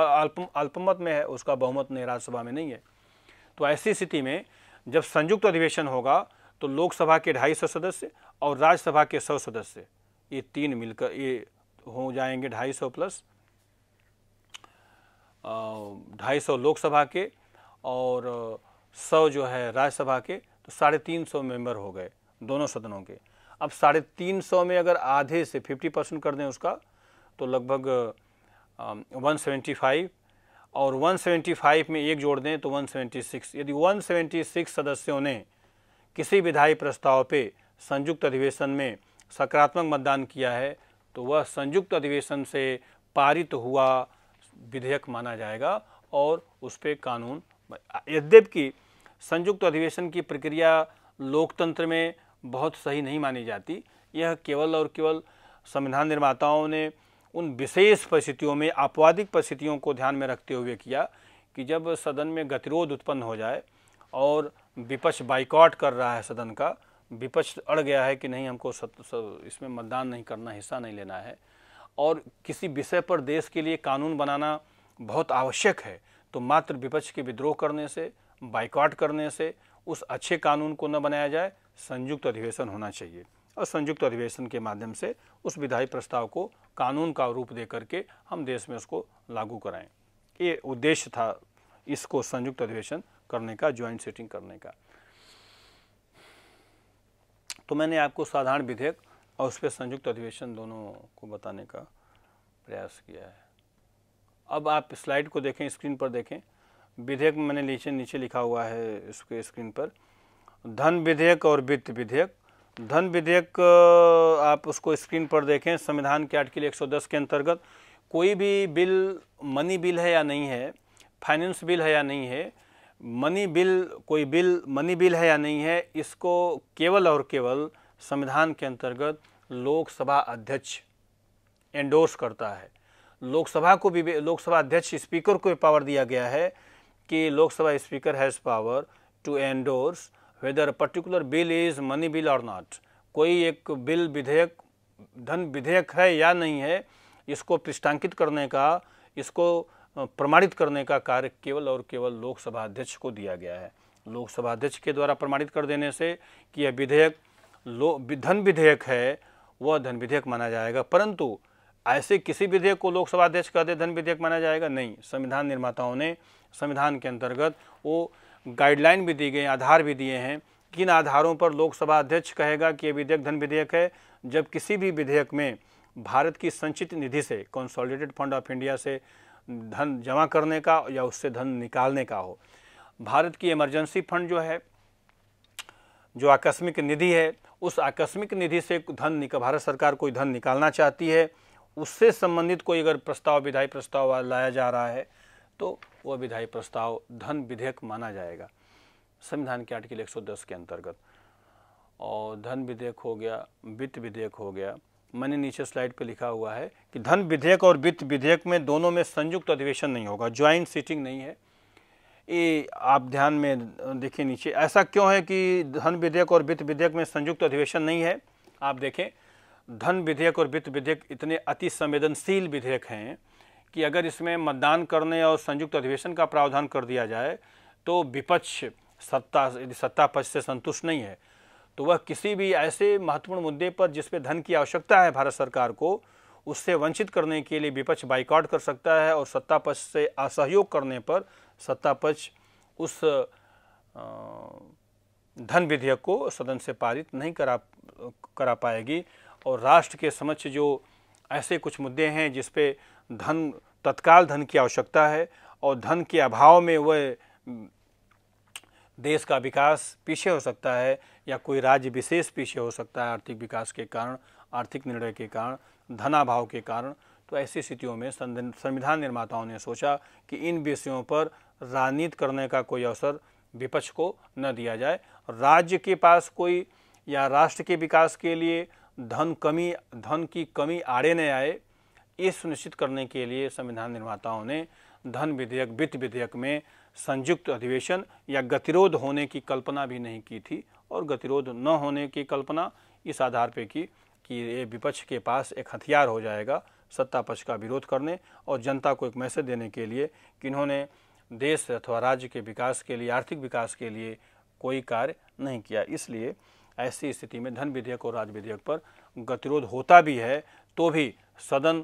अल्पमत में है उसका बहुमत नहीं राज्यसभा में नहीं है तो ऐसी स्थिति में जब संयुक्त अधिवेशन होगा तो लोकसभा के ढाई सौ सदस्य और राज्यसभा के सौ सदस्य ये तीन मिलकर ये हो जाएंगे ढाई सौ प्लस ढाई सौ लोकसभा के और सौ जो है राज्यसभा के तो साढ़े तीन सौ मेम्बर हो गए दोनों सदनों के अब साढ़े तीन सौ में अगर आधे से फिफ्टी परसेंट कर दें उसका तो लगभग 175 um, और 175 में एक जोड़ दें तो 176 यदि 176 सदस्यों ने किसी विधायी प्रस्ताव पे संयुक्त अधिवेशन में सकारात्मक मतदान किया है तो वह संयुक्त अधिवेशन से पारित हुआ विधेयक माना जाएगा और उस पर कानून यद्यप की संयुक्त अधिवेशन की प्रक्रिया लोकतंत्र में बहुत सही नहीं मानी जाती यह केवल और केवल संविधान निर्माताओं ने उन विशेष परिस्थितियों में आपवादिक परिस्थितियों को ध्यान में रखते हुए किया कि जब सदन में गतिरोध उत्पन्न हो जाए और विपक्ष बाइकआउट कर रहा है सदन का विपक्ष तो अड़ गया है कि नहीं हमको सत, सत, इसमें मतदान नहीं करना हिस्सा नहीं लेना है और किसी विषय पर देश के लिए कानून बनाना बहुत आवश्यक है तो मात्र विपक्ष के विद्रोह करने से बाइकआउट करने से उस अच्छे कानून को न बनाया जाए संयुक्त अधिवेशन होना चाहिए और संयुक्त अधिवेशन के माध्यम से उस विधायी प्रस्ताव को कानून का रूप दे करके हम देश में उसको लागू कराएं ये उद्देश्य था इसको संयुक्त अधिवेशन करने का ज्वाइंट सेटिंग करने का तो मैंने आपको साधारण विधेयक और उस पर संयुक्त अधिवेशन दोनों को बताने का प्रयास किया है अब आप स्लाइड को देखें स्क्रीन पर देखें विधेयक मैंने नीचे नीचे लिखा हुआ है इसके स्क्रीन पर धन विधेयक और वित्त विधेयक धन विधेयक आप उसको स्क्रीन पर देखें संविधान के आर्टिकल 110 के अंतर्गत कोई भी बिल मनी बिल है या नहीं है फाइनेंस बिल है या नहीं है मनी बिल कोई बिल मनी बिल है या नहीं है इसको केवल और केवल संविधान के अंतर्गत लोकसभा अध्यक्ष एंडोर्स करता है लोकसभा को भी लोकसभा अध्यक्ष स्पीकर को पावर दिया गया है कि Lok Sabha speaker has power to endorse whether a particular bill is money bill or not कोई एक बिल विधेयक धन विधेयक है या नहीं है इसको पृष्ठांकित करने का इसको प्रमाणित करने का कार्य केवल और केवल लोकसभा अध्यक्ष को दिया गया है लोकसभा अध्यक्ष के द्वारा प्रमाणित कर देने से कि यह विधेयक लो धन विधेयक है वह धन विधेयक माना जाएगा परंतु ऐसे किसी विधेयक को लोकसभा अध्यक्ष कहते धन विधेयक माना जाएगा नहीं संविधान निर्माताओं ने संविधान के अंतर्गत वो गाइडलाइन भी दी गई हैं आधार भी दिए हैं किन आधारों पर लोकसभा अध्यक्ष कहेगा कि ये विधेयक धन विधेयक है जब किसी भी विधेयक में भारत की संचित निधि से कंसोलिडेटेड फंड ऑफ इंडिया से धन जमा करने का या उससे धन निकालने का हो भारत की इमरजेंसी फंड जो है जो आकस्मिक निधि है उस आकस्मिक निधि से धन भारत सरकार कोई धन निकालना चाहती है उससे संबंधित कोई अगर प्रस्ताव विधायी प्रस्ताव लाया जा रहा है तो वह विधायी प्रस्ताव धन विधेयक माना जाएगा संविधान के आर्टिकल 110 के अंतर्गत और धन विधेयक हो गया वित्त विधेयक हो गया मैंने नीचे स्लाइड पे लिखा हुआ है कि धन विधेयक और वित्त विधेयक में दोनों में संयुक्त अधिवेशन नहीं होगा ज्वाइंट सीटिंग नहीं है ये आप ध्यान में देखिए नीचे ऐसा क्यों है कि धन विधेयक और वित्त विधेयक में संयुक्त अधिवेशन नहीं है आप देखें धन विधेयक और वित्त विधेयक इतने अति संवेदनशील विधेयक हैं कि अगर इसमें मतदान करने और संयुक्त अधिवेशन का प्रावधान कर दिया जाए तो विपक्ष सत्ता यदि सत्ता पक्ष से संतुष्ट नहीं है तो वह किसी भी ऐसे महत्वपूर्ण मुद्दे पर जिसपे धन की आवश्यकता है भारत सरकार को उससे वंचित करने के लिए विपक्ष बाइकआउट कर सकता है और सत्ता पक्ष से असहयोग करने पर सत्ता पक्ष उस धन विधेयक को सदन से पारित नहीं करा करा पाएगी और राष्ट्र के समक्ष जो ऐसे कुछ मुद्दे हैं जिसपे धन तत्काल धन की आवश्यकता है और धन के अभाव में वह देश का विकास पीछे हो सकता है या कोई राज्य विशेष पीछे हो सकता है आर्थिक विकास के कारण आर्थिक निर्णय के कारण धनाभाव के कारण तो ऐसी स्थितियों में संविधान निर्माताओं ने सोचा कि इन विषयों पर राजनीति करने का कोई अवसर विपक्ष को न दिया जाए राज्य के पास कोई या राष्ट्र के विकास के लिए धन कमी धन की कमी आड़े न आए ये सुनिश्चित करने के लिए संविधान निर्माताओं ने धन विधेयक वित्त विधेयक में संयुक्त अधिवेशन या गतिरोध होने की कल्पना भी नहीं की थी और गतिरोध न होने की कल्पना इस आधार पर की कि ये विपक्ष के पास एक हथियार हो जाएगा सत्ता पक्ष का विरोध करने और जनता को एक मैसेज देने के लिए कि इन्होंने देश अथवा राज्य के विकास के लिए आर्थिक विकास के लिए कोई कार्य नहीं किया इसलिए ऐसी स्थिति में धन विधेयक और राज विधेयक पर गतिरोध होता भी है तो भी सदन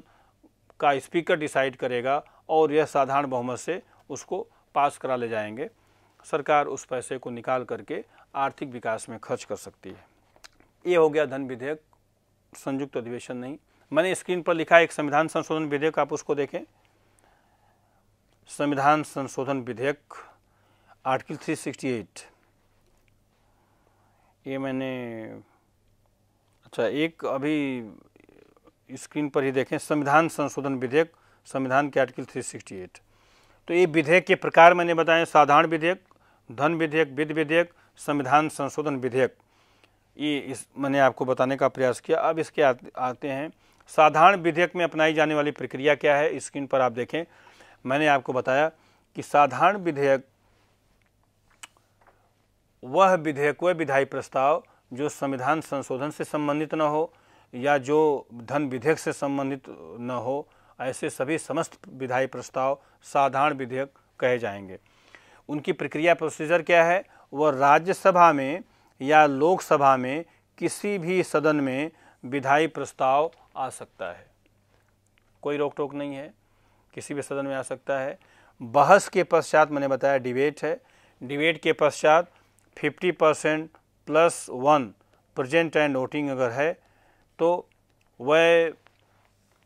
का स्पीकर डिसाइड करेगा और यह साधारण बहुमत से उसको पास करा ले जाएंगे सरकार उस पैसे को निकाल करके आर्थिक विकास में खर्च कर सकती है ये हो गया धन विधेयक संयुक्त अधिवेशन नहीं मैंने स्क्रीन पर लिखा एक संविधान संशोधन विधेयक आप उसको देखें संविधान संशोधन विधेयक आर्टिकल 368 ये मैंने अच्छा एक अभी स्क्रीन पर ही देखें संविधान संशोधन विधेयक संविधान के आर्टिकल 368 तो ये विधेयक के प्रकार मैंने बताए साधारण विधेयक धन विधेयक विधि विधेयक संविधान संशोधन विधेयक ये इस मैंने आपको बताने का प्रयास किया अब इसके आते हैं साधारण विधेयक में अपनाई जाने वाली प्रक्रिया क्या है स्क्रीन पर आप देखें मैंने आपको बताया कि साधारण विधेयक वह विधेयक वह विधायी प्रस्ताव जो संविधान संशोधन से संबंधित न हो या जो धन विधेयक से संबंधित न हो ऐसे सभी समस्त विधायी प्रस्ताव साधारण विधेयक कहे जाएंगे उनकी प्रक्रिया प्रोसीजर क्या है वह राज्यसभा में या लोकसभा में किसी भी सदन में विधायी प्रस्ताव आ सकता है कोई रोक टोक नहीं है किसी भी सदन में आ सकता है बहस के पश्चात मैंने बताया डिबेट है डिबेट के पश्चात 50 percent plus one present and voting अगर है तो वह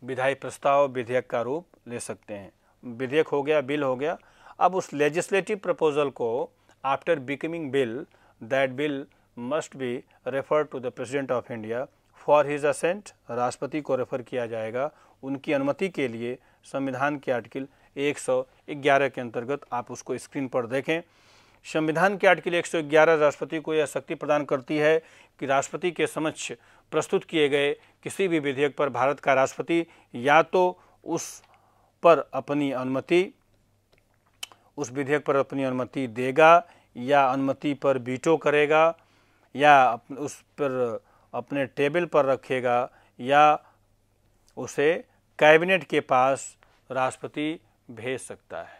विधायी प्रस्ताव विधेयक का रूप ले सकते हैं विधेयक हो गया बिल हो गया अब उस लेजिस्लेटिव प्रपोजल को after becoming bill that bill must be refer to the president of India for his assent राष्ट्रपति को रेफर किया जाएगा उनकी अनुमति के लिए संविधान के आर्टिकल 111 के अंतर्गत आप उसको स्क्रीन पर देखें संविधान के आर्टिकल 111 राष्ट्रपति को यह शक्ति प्रदान करती है कि राष्ट्रपति के समक्ष प्रस्तुत किए गए किसी भी विधेयक पर भारत का राष्ट्रपति या तो उस पर अपनी अनुमति उस विधेयक पर अपनी अनुमति देगा या अनुमति पर बीटो करेगा या उस पर अपने टेबल पर रखेगा या उसे कैबिनेट के पास राष्ट्रपति भेज सकता है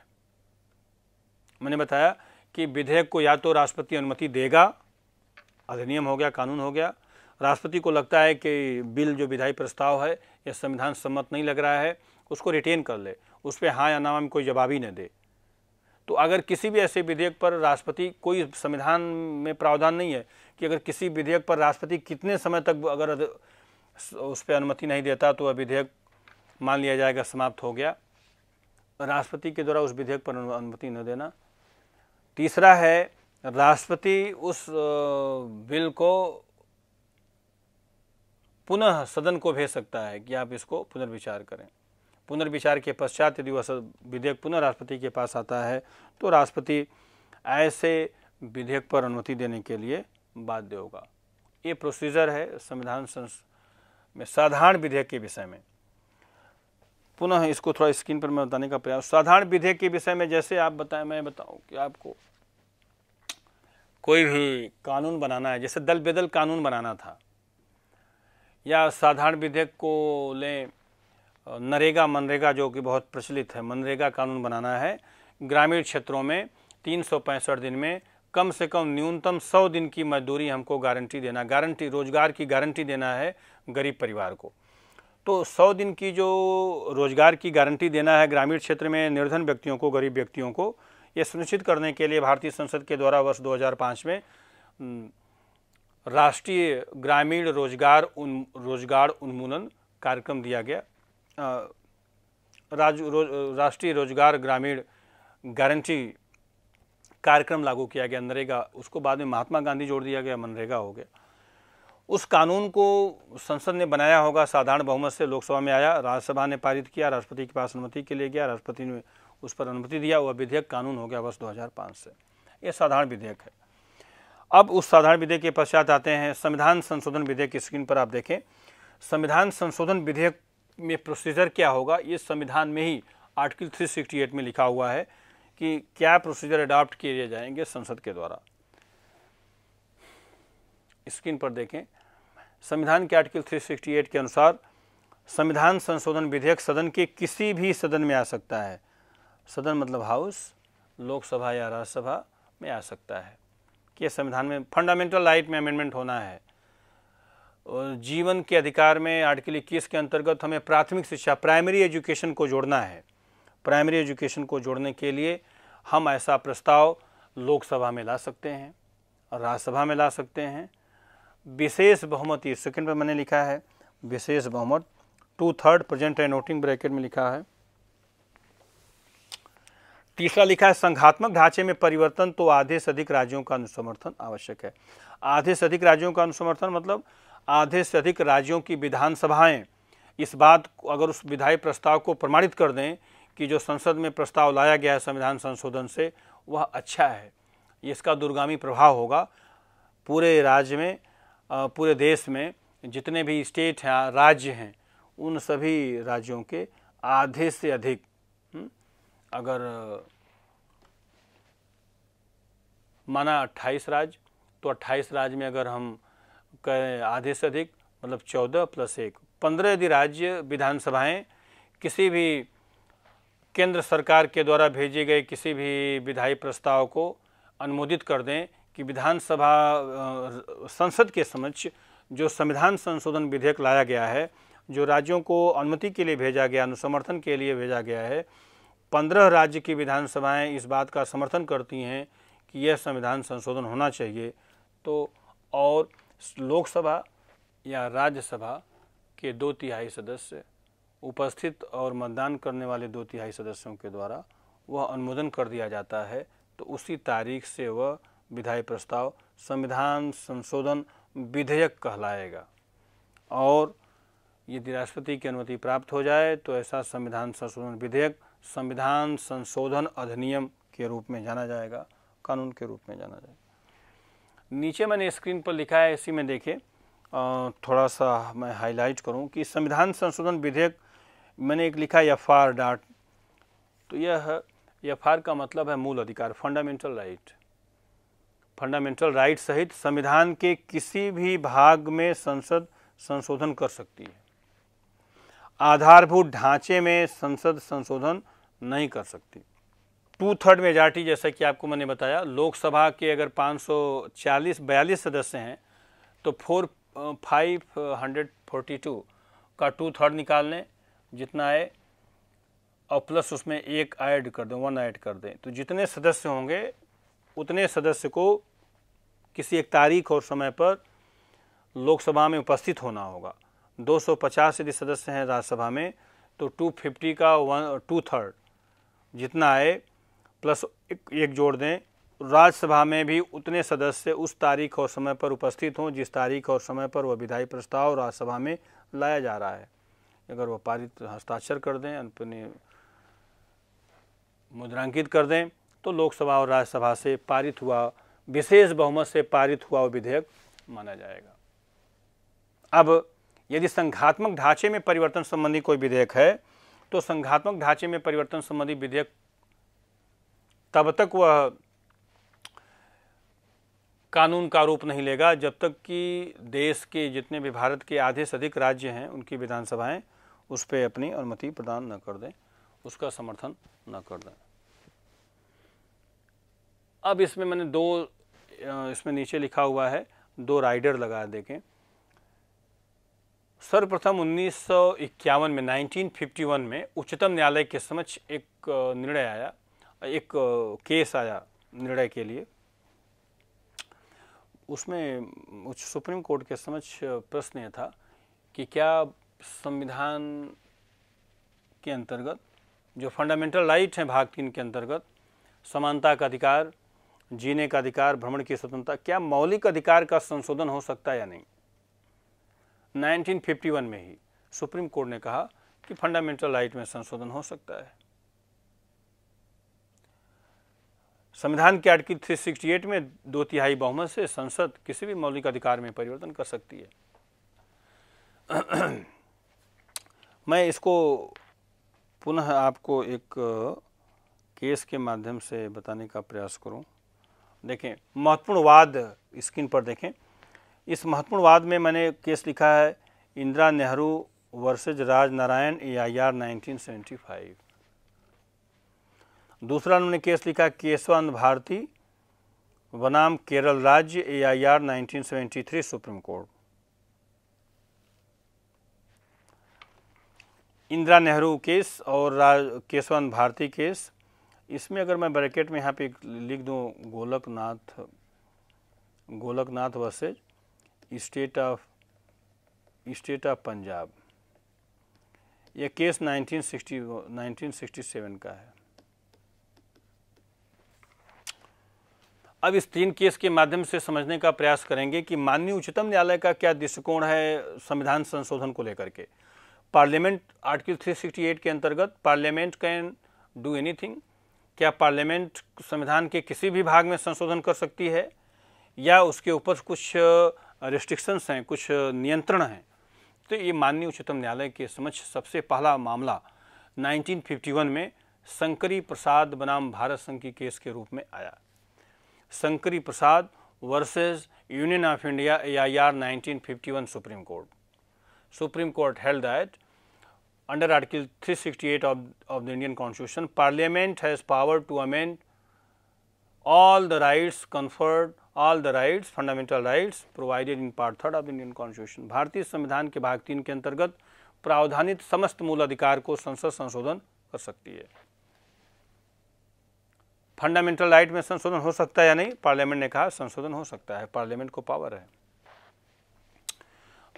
मैंने बताया कि विधेयक को या तो राष्ट्रपति अनुमति देगा अधिनियम हो गया कानून हो गया राष्ट्रपति को लगता है कि बिल जो विधायी प्रस्ताव है या संविधान सम्मत नहीं लग रहा है उसको रिटेन कर ले उस पर हाँ या ना में कोई जवाब ही न दे तो अगर किसी भी ऐसे विधेयक पर राष्ट्रपति कोई संविधान में प्रावधान नहीं है कि अगर किसी विधेयक पर राष्ट्रपति कितने समय तक अगर उस पर अनुमति नहीं देता तो वह विधेयक मान लिया जाएगा समाप्त हो गया राष्ट्रपति के द्वारा उस विधेयक पर अनुमति न देना तीसरा है राष्ट्रपति उस बिल को पुनः सदन को भेज सकता है कि आप इसको पुनर्विचार करें पुनर्विचार के पश्चात यदि वह विधेयक पुनः राष्ट्रपति के पास आता है तो राष्ट्रपति ऐसे विधेयक पर अनुमति देने के लिए बाध्य होगा ये प्रोसीजर है संविधान संस में साधारण विधेयक के विषय में पुनः इसको थोड़ा स्क्रीन पर मैं बताने का प्रयास साधारण विधेयक के विषय में जैसे आप बताएं मैं बताऊं कि आपको कोई भी कानून बनाना है जैसे दल बेदल कानून बनाना था या साधारण विधेयक को लें नरेगा मनरेगा जो कि बहुत प्रचलित है मनरेगा कानून बनाना है ग्रामीण क्षेत्रों में तीन दिन में कम से कम न्यूनतम 100 दिन की मजदूरी हमको गारंटी देना गारंटी रोजगार की गारंटी देना है गरीब परिवार को तो 100 दिन की जो रोजगार की गारंटी देना है ग्रामीण क्षेत्र में निर्धन व्यक्तियों को गरीब व्यक्तियों को ये सुनिश्चित करने के लिए भारतीय संसद के द्वारा वर्ष 2005 में राष्ट्रीय ग्रामीण रोजगार उन रोजगार उन्मूलन कार्यक्रम दिया गया राज रो, राष्ट्रीय रोजगार ग्रामीण गारंटी कार्यक्रम लागू किया गया नरेगा उसको बाद में महात्मा गांधी जोड़ दिया गया मनरेगा हो गया उस कानून को संसद ने बनाया होगा साधारण बहुमत से लोकसभा में आया राज्यसभा ने पारित किया राष्ट्रपति के पास अनुमति के लिए गया राष्ट्रपति ने उस पर अनुमति दिया वह विधेयक कानून हो गया वर्ष दो से यह साधारण विधेयक है अब उस साधारण विधेयक के पश्चात आते हैं संविधान संशोधन विधेयक की स्क्रीन पर आप देखें संविधान संशोधन विधेयक में प्रोसीजर क्या होगा ये संविधान में ही आर्टिकल 368 में लिखा हुआ है कि क्या प्रोसीजर अडॉप्ट किए जाएंगे संसद के द्वारा स्क्रीन पर देखें संविधान के आर्टिकल 368 के अनुसार संविधान संशोधन विधेयक सदन के किसी भी सदन में आ सकता है सदन मतलब हाउस लोकसभा या राज्यसभा में आ सकता है कि संविधान में फंडामेंटल राइट में अमेंडमेंट होना है और जीवन के अधिकार में आर्टिकल इक्कीस के अंतर्गत हमें प्राथमिक शिक्षा प्राइमरी एजुकेशन को जोड़ना है प्राइमरी एजुकेशन को जोड़ने के लिए हम ऐसा प्रस्ताव लोकसभा में ला सकते हैं राज्यसभा में ला सकते हैं विशेष बहुमत ये सेकेंड पर मैंने लिखा है विशेष बहुमत two third present and voting bracket में लिखा है तीसरा लिखा है संघात्मक ढांचे में परिवर्तन तो आधे से अधिक राज्यों का अनुसमर्थन आवश्यक है आधे से अधिक राज्यों का अनुसमर्थन मतलब आधे से अधिक राज्यों की विधानसभाएं इस बात अगर उस विधायी प्रस्ताव को प्रमाणित कर दें कि जो संसद में प्रस्ताव लाया गया है संविधान संशोधन से वह अच्छा है इसका दुर्गामी प्रभाव होगा पूरे राज्य में पूरे देश में जितने भी स्टेट हैं राज्य हैं उन सभी राज्यों के आधे से अधिक अगर माना अट्ठाईस राज्य तो अट्ठाईस राज्य में अगर हम कहें आधे से अधिक मतलब चौदह प्लस एक पंद्रह यदि राज्य विधानसभाएं किसी भी केंद्र सरकार के द्वारा भेजे गए किसी भी विधायी प्रस्ताव को अनुमोदित कर दें कि विधानसभा संसद के समक्ष जो संविधान संशोधन विधेयक लाया गया है जो राज्यों को अनुमति के लिए भेजा गया अनुसमर्थन के लिए भेजा गया है पंद्रह राज्य की विधानसभाएं इस बात का समर्थन करती हैं कि यह संविधान संशोधन होना चाहिए तो और लोकसभा या राज्यसभा के दो तिहाई सदस्य उपस्थित और मतदान करने वाले दो तिहाई सदस्यों के द्वारा वह अनुमोदन कर दिया जाता है तो उसी तारीख से वह विधायी प्रस्ताव संविधान संशोधन विधेयक कहलाएगा और यदि राष्ट्रपति की अनुमति प्राप्त हो जाए तो ऐसा संविधान संशोधन विधेयक संविधान संशोधन अधिनियम के रूप में जाना जाएगा कानून के रूप में जाना जाएगा नीचे मैंने स्क्रीन पर लिखा है इसी में देखे थोड़ा सा मैं हाईलाइट करूं कि संविधान संशोधन विधेयक मैंने एक लिखा है एफ आर डाट तो यह एफ आर का मतलब है मूल अधिकार फंडामेंटल राइट फंडामेंटल राइट सहित संविधान के किसी भी भाग में संसद संशोधन कर सकती है आधारभूत ढांचे में संसद संशोधन नहीं कर सकती टू थर्ड मेजॉरिटी जैसा कि आपको मैंने बताया लोकसभा के अगर 540 बयालीस सदस्य हैं तो four five hundred forty two का टू थर्ड निकाल लें जितना आए और प्लस उसमें एक ऐड कर दें वन ऐड कर दें तो जितने सदस्य होंगे उतने सदस्य को किसी एक तारीख और समय पर लोकसभा में उपस्थित होना होगा 250 यदि सदस्य हैं राज्यसभा में तो 250 का वन टू थर्ड जितना आए प्लस एक, एक जोड़ दें राज्यसभा में भी उतने सदस्य उस तारीख और समय पर उपस्थित हों जिस तारीख और समय पर वह विधायी प्रस्ताव राज्यसभा में लाया जा रहा है अगर वह पारित हस्ताक्षर कर दें अपने मुद्रांकित कर दें तो लोकसभा और राज्यसभा से पारित हुआ विशेष बहुमत से पारित हुआ विधेयक माना जाएगा अब यदि संघात्मक ढांचे में परिवर्तन संबंधी कोई विधेयक है तो संघात्मक ढांचे में परिवर्तन संबंधी विधेयक तब तक वह कानून का रूप नहीं लेगा जब तक कि देश के जितने भी भारत के आधे से अधिक राज्य हैं उनकी विधानसभाएं उस पर अपनी अनुमति प्रदान न कर दें उसका समर्थन न कर दें अब इसमें मैंने दो इसमें नीचे लिखा हुआ है दो राइडर लगा देखें सर्वप्रथम उन्नीस में 1951 में उच्चतम न्यायालय के समक्ष एक निर्णय आया एक केस आया निर्णय के लिए उसमें उच्च सुप्रीम कोर्ट के समक्ष प्रश्न यह था कि क्या संविधान के अंतर्गत जो फंडामेंटल राइट हैं भाग तीन के अंतर्गत समानता का अधिकार जीने का अधिकार भ्रमण की स्वतंत्रता क्या मौलिक अधिकार का संशोधन हो सकता है या नहीं 1951 में ही सुप्रीम कोर्ट ने कहा कि फंडामेंटल राइट में संशोधन हो सकता है संविधान के आर्टिकल 368 में दो तिहाई बहुमत से संसद किसी भी मौलिक अधिकार में परिवर्तन कर सकती है मैं इसको पुनः आपको एक केस के माध्यम से बताने का प्रयास करूं। देखें महत्वपूर्ण वाद स्क्रीन पर देखें इस महत्वपूर्ण वाद में मैंने केस लिखा है Indira Nehru versus Raj Narayan A I R nineteen seventy five दूसरा उन्होंने केस लिखा केशवान भारती बनाम केरल राज्य A I R nineteen seventy three supreme court Indira Nehru case और राज केशवान भारती केस इसमें अगर मैं ब्रैकेट में यहाँ पे लिख दूँ Golaknath Golaknath versus state of state of Punjab यह केस 1960 1967 का है अब इस तीन केस के माध्यम से समझने का प्रयास करेंगे कि माननीय उच्चतम न्यायालय का क्या दृष्टिकोण है संविधान संशोधन को लेकर के पार्लियामेंट आर्टिकल 368 के अंतर्गत पार्लियामेंट कैन डू एनीथिंग क्या पार्लियामेंट संविधान के किसी भी भाग में संशोधन कर सकती है या उसके ऊपर कुछ रिस्ट्रिक्शंस हैं कुछ नियंत्रण हैं तो ये माननीय उच्चतम न्यायालय के समक्ष सबसे पहला मामला 1951 में शंकरी प्रसाद बनाम भारत संघ की केस के रूप में आया Shankari Prasad versus union of India A I R nineteen supreme court supreme court held that under article 368 of of the Indian constitution parliament has power to amend all the rights conferred all the rights fundamental rights provided in part third of the Indian Constitution भारतीय संविधान के भाग तीन के अंतर्गत प्रावधानित समस्त मूल अधिकार को संसद संशोधन कर सकती है फंडामेंटल राइट में संशोधन हो सकता है या नहीं पार्लियामेंट ने कहा संशोधन हो सकता है पार्लियामेंट को पावर है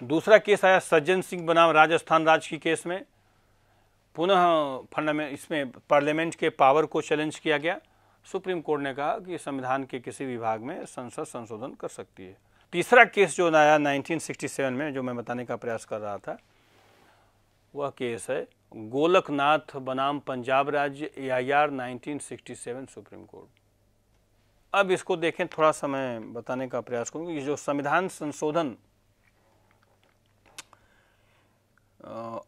दूसरा केस आया सज्जन सिंह बनाम राजस्थान राज्य की केस में पुनः फंडामेंट इसमें पार्लियामेंट के पावर को चैलेंज किया गया सुप्रीम कोर्ट ने कहा कि संविधान के किसी विभाग में संसद संशोधन कर सकती है तीसरा केस जो आया 1967 में जो मैं बताने का प्रयास कर रहा था वह केस है गोलकनाथ बनाम पंजाब राज्य एआईआर 1967 सुप्रीम कोर्ट अब इसको देखें थोड़ा सा मैं बताने का प्रयास करूंगा जो संविधान संशोधन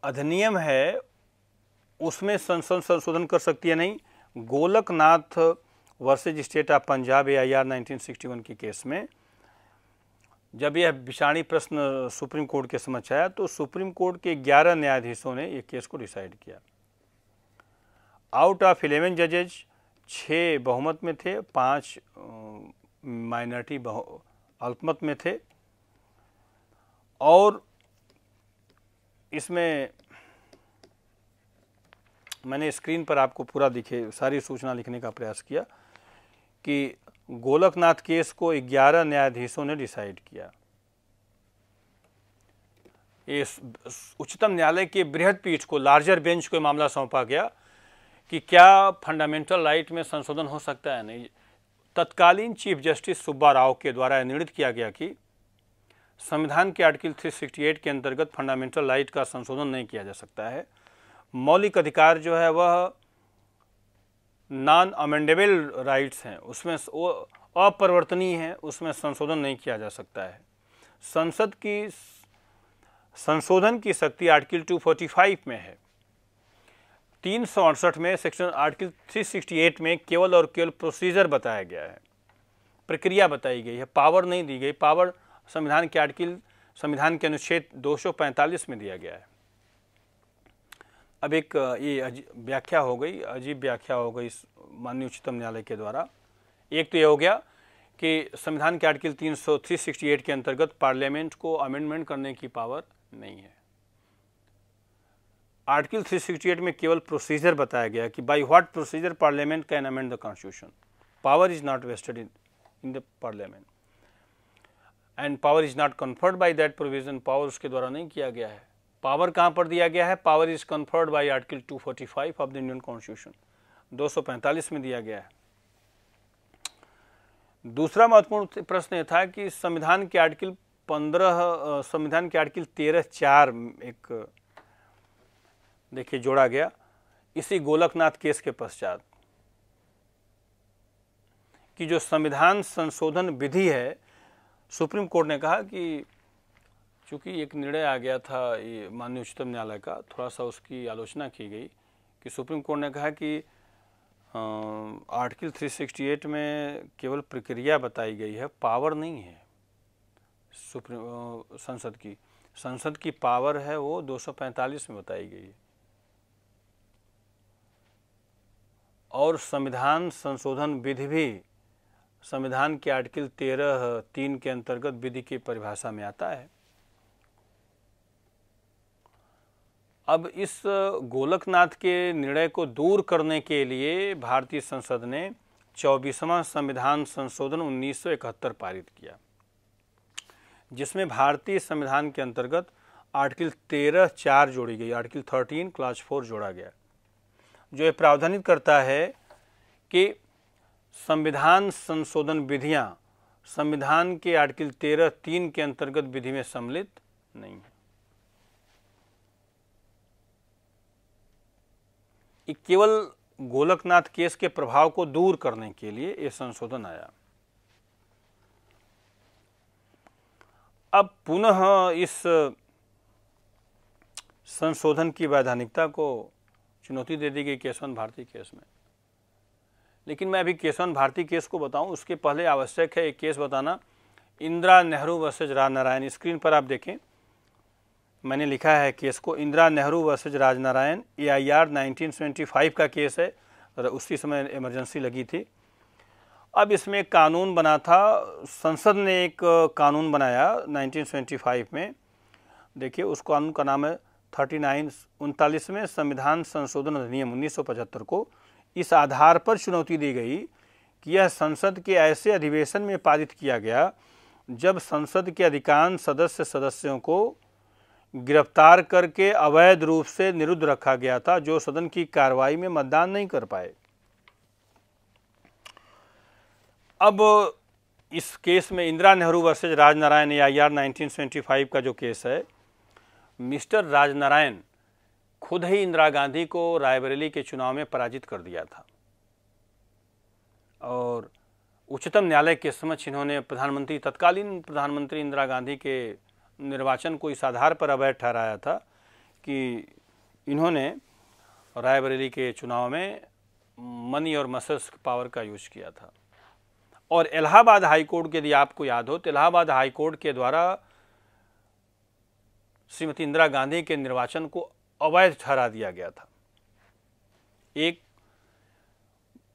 अधिनियम है उसमें संसद संशोधन कर सकती है नहीं Golaknath versus state of Punjab A I R nineteen के केस में जब यह विषाणी प्रश्न सुप्रीम कोर्ट के समक्ष आया तो सुप्रीम कोर्ट के 11 न्यायाधीशों ने यह केस को डिसाइड किया आउट ऑफ इलेवन जजेज छः बहुमत में थे पांच माइनॉरिटी अल्पमत में थे और इसमें मैंने स्क्रीन पर आपको पूरा दिखे सारी सूचना लिखने का प्रयास किया कि गोलकनाथ केस को 11 न्यायाधीशों ने डिसाइड किया इस उच्चतम न्यायालय के बृहद पीठ को लार्जर बेंच को मामला सौंपा गया कि क्या फंडामेंटल राइट में संशोधन हो सकता है नहीं तत्कालीन चीफ जस्टिस सुब्बा राव के द्वारा निर्णित किया गया कि संविधान के आर्टिकल 368 के अंतर्गत फंडामेंटल राइट का संशोधन नहीं किया जा सकता है मौलिक अधिकार जो है वह नॉन अमेंडेबल राइट्स हैं उसमें अपरिवर्तनीय हैं उसमें संशोधन नहीं किया जा सकता है संसद की संशोधन की शक्ति आर्टिकल 245 में है तीन में सेक्शन आर्टिकल 368 में केवल और केवल प्रोसीजर बताया गया है प्रक्रिया बताई गई है पावर नहीं दी गई पावर संविधान के आर्टिकल संविधान के अनुच्छेद 245 में दिया गया है अब एक ये व्याख्या हो गई अजीब व्याख्या हो गई माननीय उच्चतम न्यायालय के द्वारा एक तो ये हो गया कि संविधान के आर्टिकल तीन सौ थ्री सिक्सटी एट के अंतर्गत पार्लियामेंट को अमेंडमेंट करने की पावर नहीं है आर्टिकल 368 में केवल प्रोसीजर बताया गया कि by what procedure parliament can amend the constitution power is not vested in in the parliament and power is not conferred by that provision power उसके द्वारा नहीं किया गया है पावर कहाँ पर दिया गया है power is conferred by article 245 of the Indian constitution 245 में दिया गया है दूसरा महत्वपूर्ण प्रश्न यह था कि संविधान के आर्टिकल 15 संविधान के आर्टिकल 13 चार एक देखिए जोड़ा गया इसी गोलकनाथ केस के पश्चात कि जो संविधान संशोधन विधि है सुप्रीम कोर्ट ने कहा कि चूँकि एक निर्णय आ गया था ये माननीय उच्चतम न्यायालय का थोड़ा सा उसकी आलोचना की गई कि सुप्रीम कोर्ट ने कहा कि आर्टिकल 368 में केवल प्रक्रिया बताई गई है पावर नहीं है सुप्रीम संसद की संसद की पावर है वो 245 में बताई गई है और संविधान संशोधन विधि भी संविधान के आर्टिकल 13 तीन के अंतर्गत विधि की परिभाषा में आता है अब इस गोलकनाथ के निर्णय को दूर करने के लिए भारतीय संसद ने चौबीसवा संविधान संशोधन 1971 पारित किया जिसमें भारतीय संविधान के अंतर्गत आर्टिकल 13 चार जोड़ी गई आर्टिकल 13 क्लास फोर जोड़ा गया जो ये प्रावधानित करता है कि संविधान संशोधन विधियां संविधान के आर्टिकल 13 तीन के अंतर्गत विधि में सम्मिलित नहीं है केवल गोलकनाथ केस के प्रभाव को दूर करने के लिए यह संशोधन आया अब पुनः इस संशोधन की वैधानिकता को चुनौती दे दी गई केशवन भारती केस में लेकिन मैं अभी केशवन भारती केस को बताऊं उसके पहले आवश्यक है एक केस बताना इंदिरा नेहरू वर्सेज राम नारायण स्क्रीन पर आप देखें मैंने लिखा है केस को Indira Nehru versus Rajnarayan A I R nineteen seventy five का केस है और उसी समय इमरजेंसी लगी थी अब इसमें कानून बना था संसद ने एक कानून बनाया 1975 में देखिए उस कानून का नाम है थर्टी नाइन उनतालीस में संविधान संशोधन अधिनियम 1975 को इस आधार पर चुनौती दी गई कि यह संसद के ऐसे अधिवेशन में पारित किया गया जब संसद के अधिकांश सदस्य सदस्यों को गिरफ्तार करके अवैध रूप से निरुद्ध रखा गया था जो सदन की कार्रवाई में मतदान नहीं कर पाए अब इस केस में Indira Nehru versus Rajnarayan A I R nineteen का जो केस है मिस्टर राजनारायण खुद ही इंदिरा गांधी को रायबरेली के चुनाव में पराजित कर दिया था और उच्चतम न्यायालय के समक्ष इन्होंने प्रधानमंत्री तत्कालीन प्रधानमंत्री इंदिरा गांधी के निर्वाचन को इस आधार पर अवैध ठहराया था कि इन्होंने रायबरेली के चुनाव में मनी और मसल्स पावर का यूज किया था और इलाहाबाद हाईकोर्ट के यदि आपको याद हो तो इलाहाबाद हाईकोर्ट के द्वारा श्रीमती इंदिरा गांधी के निर्वाचन को अवैध ठहरा दिया गया था एक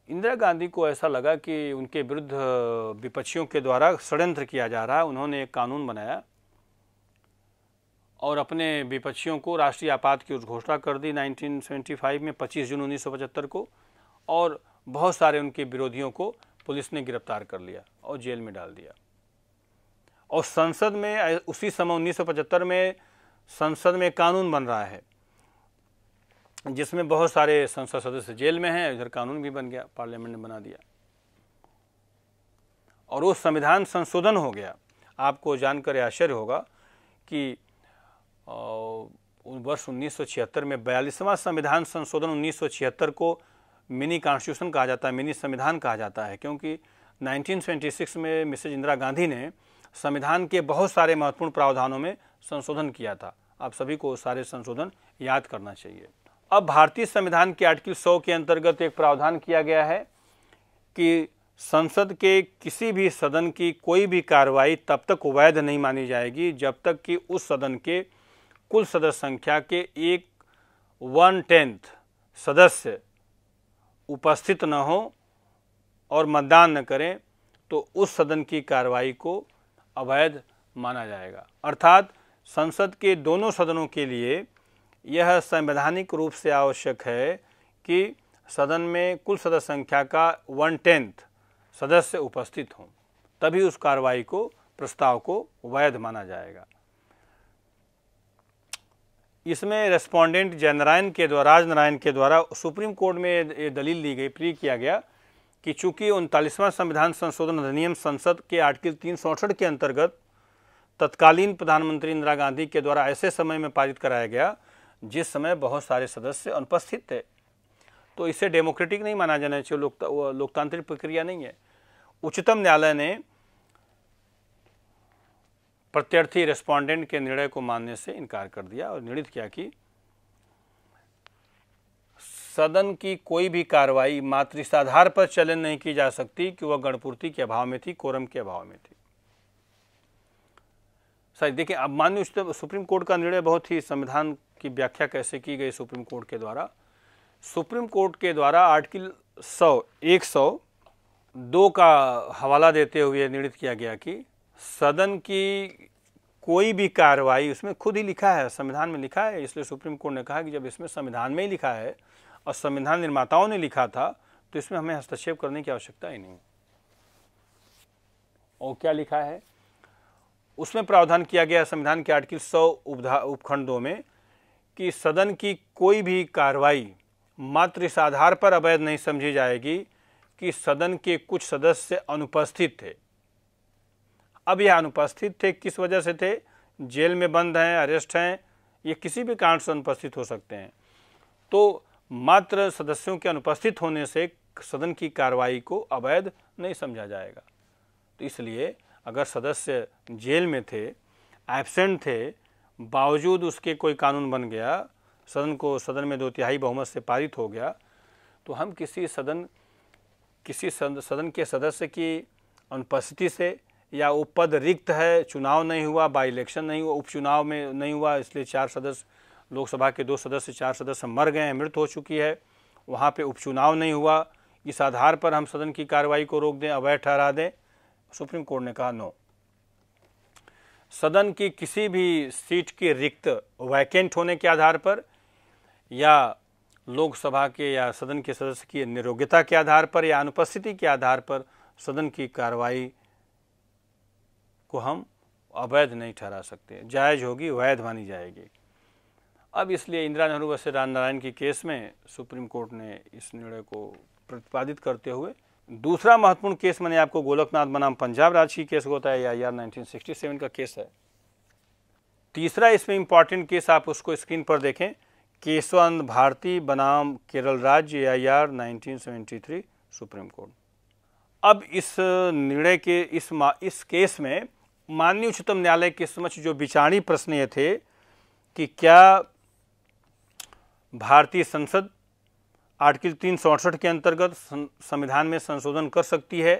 इंदिरा गांधी को ऐसा लगा कि उनके विरुद्ध विपक्षियों के द्वारा षड्यंत्र किया जा रहा है उन्होंने एक कानून बनाया और अपने विपक्षियों को राष्ट्रीय आपात की घोषणा कर दी 1975 में 25 जून उन्नीस को और बहुत सारे उनके विरोधियों को पुलिस ने गिरफ्तार कर लिया और जेल में डाल दिया और संसद में उसी समय उन्नीस में संसद में कानून बन रहा है जिसमें बहुत सारे संसद सदस्य जेल में हैं इधर कानून भी बन गया पार्लियामेंट ने बना दिया और वो संविधान संशोधन हो गया आपको जानकर आश्चर्य होगा कि वर्ष उन्नीस में बयालीसवां संविधान संशोधन उन्नीस को मिनी कॉन्स्टिट्यूशन कहा जाता है मिनी संविधान कहा जाता है क्योंकि 1926 में मिसेज इंदिरा गांधी ने संविधान के बहुत सारे महत्वपूर्ण प्रावधानों में संशोधन किया था आप सभी को सारे संशोधन याद करना चाहिए अब भारतीय संविधान के आर्टिकल 100 के अंतर्गत एक प्रावधान किया गया है कि संसद के किसी भी सदन की कोई भी कार्रवाई तब तक वैध नहीं मानी जाएगी जब तक कि उस सदन के कुल सदस्य संख्या के एक वन टेंथ सदस्य उपस्थित न हो और मतदान न करें तो उस सदन की कार्रवाई को अवैध माना जाएगा अर्थात संसद के दोनों सदनों के लिए यह संवैधानिक रूप से आवश्यक है कि सदन में कुल सदस्य संख्या का वन टेंथ सदस्य उपस्थित हों तभी उस कार्रवाई को प्रस्ताव को वैध माना जाएगा इसमें रेस्पोंडेंट जयनारायण के द्वारा राजनारायण के द्वारा सुप्रीम कोर्ट में ये दलील दी गई प्री किया गया कि चूंकि उनतालीसवां संविधान संशोधन अधिनियम संसद के आर्टिकल तीन के अंतर्गत तत्कालीन प्रधानमंत्री इंदिरा गांधी के द्वारा ऐसे समय में पारित कराया गया जिस समय बहुत सारे सदस्य अनुपस्थित थे तो इसे डेमोक्रेटिक नहीं माना जाना चाहिए लोकतांत्रिक प्रक्रिया नहीं है उच्चतम न्यायालय ने प्रत्यर्थी रेस्पॉन्डेंट के निर्णय को मानने से इनकार कर दिया और निर्णित किया कि सदन की कोई भी कार्रवाई मातृसाधार पर चलन नहीं की जा सकती कि वह गणपूर्ति के अभाव में थी कोरम के अभाव में थी सर देखिए अब मान्य सुप्रीम कोर्ट का निर्णय बहुत ही संविधान की व्याख्या कैसे की गई सुप्रीम कोर्ट के द्वारा सुप्रीम कोर्ट के द्वारा आर्टिकल सौ एक सौ दो का हवाला देते हुए निर्णित किया गया कि सदन की कोई भी कार्रवाई उसमें खुद ही लिखा है संविधान में लिखा है इसलिए सुप्रीम कोर्ट ने कहा कि जब इसमें संविधान में ही लिखा है और संविधान निर्माताओं ने लिखा था तो इसमें हमें हस्तक्षेप करने की आवश्यकता ही नहीं और क्या लिखा है उसमें प्रावधान किया गया संविधान के आर्टिकल सौ उपखंडों में कि सदन की कोई भी कार्रवाई मात्र इस आधार पर अवैध नहीं समझी जाएगी कि सदन के कुछ सदस्य अनुपस्थित थे अब यह अनुपस्थित थे किस वजह से थे जेल में बंद हैं अरेस्ट हैं ये किसी भी कारण से अनुपस्थित हो सकते हैं तो मात्र सदस्यों के अनुपस्थित होने से सदन की कार्रवाई को अवैध नहीं समझा जाएगा तो इसलिए अगर सदस्य जेल में थे एबसेंट थे बावजूद उसके कोई कानून बन गया सदन को सदन में दो तिहाई बहुमत से पारित हो गया तो हम किसी सदन किसी सदन के सदस्य की अनुपस्थिति से या वो पद रिक्त है चुनाव नहीं हुआ बाई इलेक्शन नहीं हुआ उपचुनाव में नहीं हुआ इसलिए चार सदस्य लोकसभा के दो सदस्य चार सदस्य मर गए हैं मृत हो चुकी है वहाँ पे उपचुनाव नहीं हुआ इस आधार पर हम सदन की कार्रवाई को रोक दें अवैध ठहरा दें सुप्रीम कोर्ट ने कहा नो सदन की किसी भी सीट की रिक्त वैकेंट होने के आधार पर या लोकसभा के या सदन के सदस्य की निरोग्यता के आधार पर या अनुपस्थिति के आधार पर सदन की कार्रवाई को हम अवैध नहीं ठहरा सकते जायज़ होगी वैध मानी जाएगी अब इसलिए इंदिरा नेहरू वैसे राम नारायण के केस में सुप्रीम कोर्ट ने इस निर्णय को प्रतिपादित करते हुए दूसरा महत्वपूर्ण केस मैंने आपको गोलकनाथ बनाम पंजाब की केस होता है या यार नाइनटीन का केस है तीसरा इसमें इंपॉर्टेंट केस आप उसको स्क्रीन पर देखें केशवंत भारती बनाम केरल राज्य या यार नाइनटीन सुप्रीम कोर्ट अब इस निर्णय के इस इस केस में माननीय उच्चतम न्यायालय के समक्ष जो विचारणी प्रश्न ये थे कि क्या भारतीय संसद आर्टिकल तीन के अंतर्गत संविधान में संशोधन कर सकती है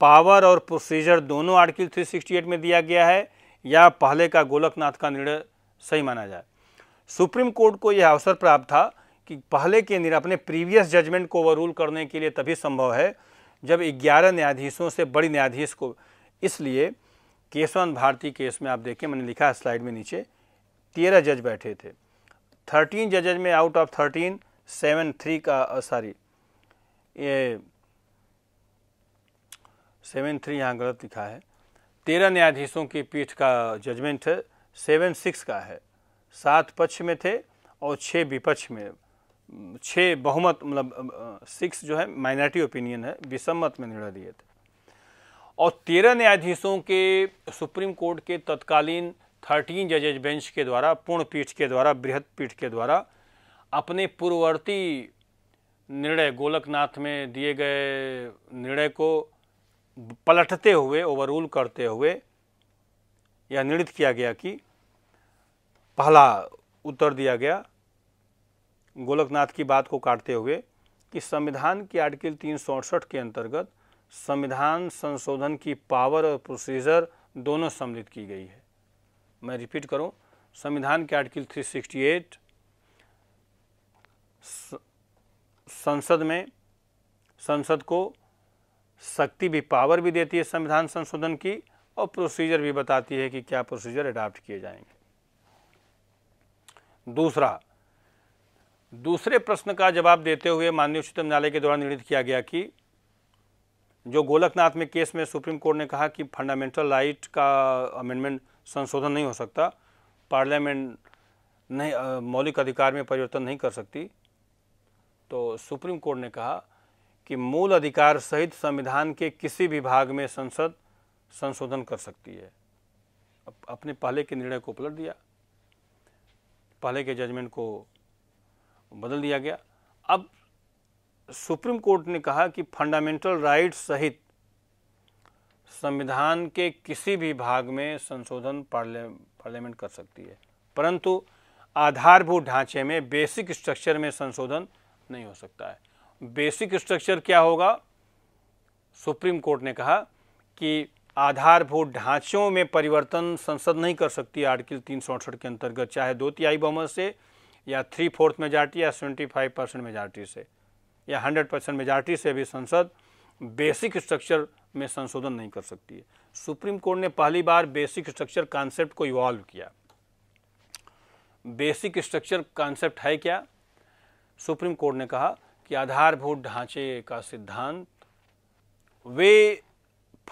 पावर और प्रोसीजर दोनों आर्टिकल 368 में दिया गया है या पहले का गोलकनाथ का निर्णय सही माना जाए सुप्रीम कोर्ट को यह अवसर प्राप्त था कि पहले के निर्णय अपने प्रीवियस जजमेंट को रूल करने के लिए तभी संभव है जब 11 न्यायाधीशों से बड़ी न्यायाधीश को इसलिए केशवंत भारती केस में आप देखें मैंने लिखा है स्लाइड में नीचे तेरह जज बैठे थे थर्टीन जजेज में out of thirteen seven three का सॉरी ये सेवन थ्री यहाँ गलत लिखा है तेरह न्यायाधीशों की पीठ का जजमेंट है सेवन सिक्स का है सात पक्ष में थे और छः विपक्ष में छः बहुमत मतलब सिक्स जो है माइनॉरिटी ओपिनियन है विसम्मत में निर्णय दिए थे और तेरह न्यायाधीशों के सुप्रीम कोर्ट के तत्कालीन थर्टीन जजेज बेंच के द्वारा पूर्ण पीठ के द्वारा बृहद पीठ के द्वारा अपने पूर्ववर्ती निर्णय गोलकनाथ में दिए गए निर्णय को पलटते हुए ओवरूल करते हुए यह निर्णित किया गया कि पहला उत्तर दिया गया गोलकनाथ की बात को काटते हुए कि संविधान के आर्टिकल तीन के अंतर्गत संविधान संशोधन की पावर और प्रोसीजर दोनों सम्मिलित की गई है मैं रिपीट करूं संविधान के आर्टिकल 368 संसद में संसद को शक्ति भी पावर भी देती है संविधान संशोधन की और प्रोसीजर भी बताती है कि क्या प्रोसीजर अडाप्ट किए जाएंगे दूसरा दूसरे प्रश्न का जवाब देते हुए माननीय उच्चतम न्यायालय के द्वारा निर्णित किया गया कि जो गोलकनाथ में केस में सुप्रीम कोर्ट ने कहा कि फंडामेंटल राइट का अमेंडमेंट संशोधन नहीं हो सकता पार्लियामेंट नहीं मौलिक अधिकार में परिवर्तन नहीं कर सकती तो सुप्रीम कोर्ट ने कहा कि मूल अधिकार सहित संविधान के किसी भी भाग में संसद संशोधन कर सकती है अपने पहले के निर्णय को पलट दिया पहले के जजमेंट को बदल दिया गया अब सुप्रीम कोर्ट ने कहा कि फंडामेंटल राइट सहित संविधान के किसी भी भाग में संशोधन पार्लियामेंट कर सकती है परंतु आधारभूत ढांचे में बेसिक स्ट्रक्चर में संशोधन नहीं हो सकता है बेसिक स्ट्रक्चर क्या होगा सुप्रीम कोर्ट ने कहा कि आधारभूत ढांचों में परिवर्तन संसद नहीं कर सकती आर्टिकल तीन सौ अड़सठ के अंतर्गत चाहे दो तिहाई बहुमत से या थ्री फोर्थ मेजॉरिटी या सेवेंटी फाइव परसेंट मेजॉरिटी से या 100 परसेंट मेजॉरिटी से भी संसद बेसिक स्ट्रक्चर में संशोधन नहीं कर सकती है सुप्रीम कोर्ट ने पहली बार बेसिक स्ट्रक्चर कॉन्सेप्ट को इवॉल्व किया बेसिक स्ट्रक्चर कॉन्सेप्ट है क्या सुप्रीम कोर्ट ने कहा कि आधारभूत ढांचे का सिद्धांत वे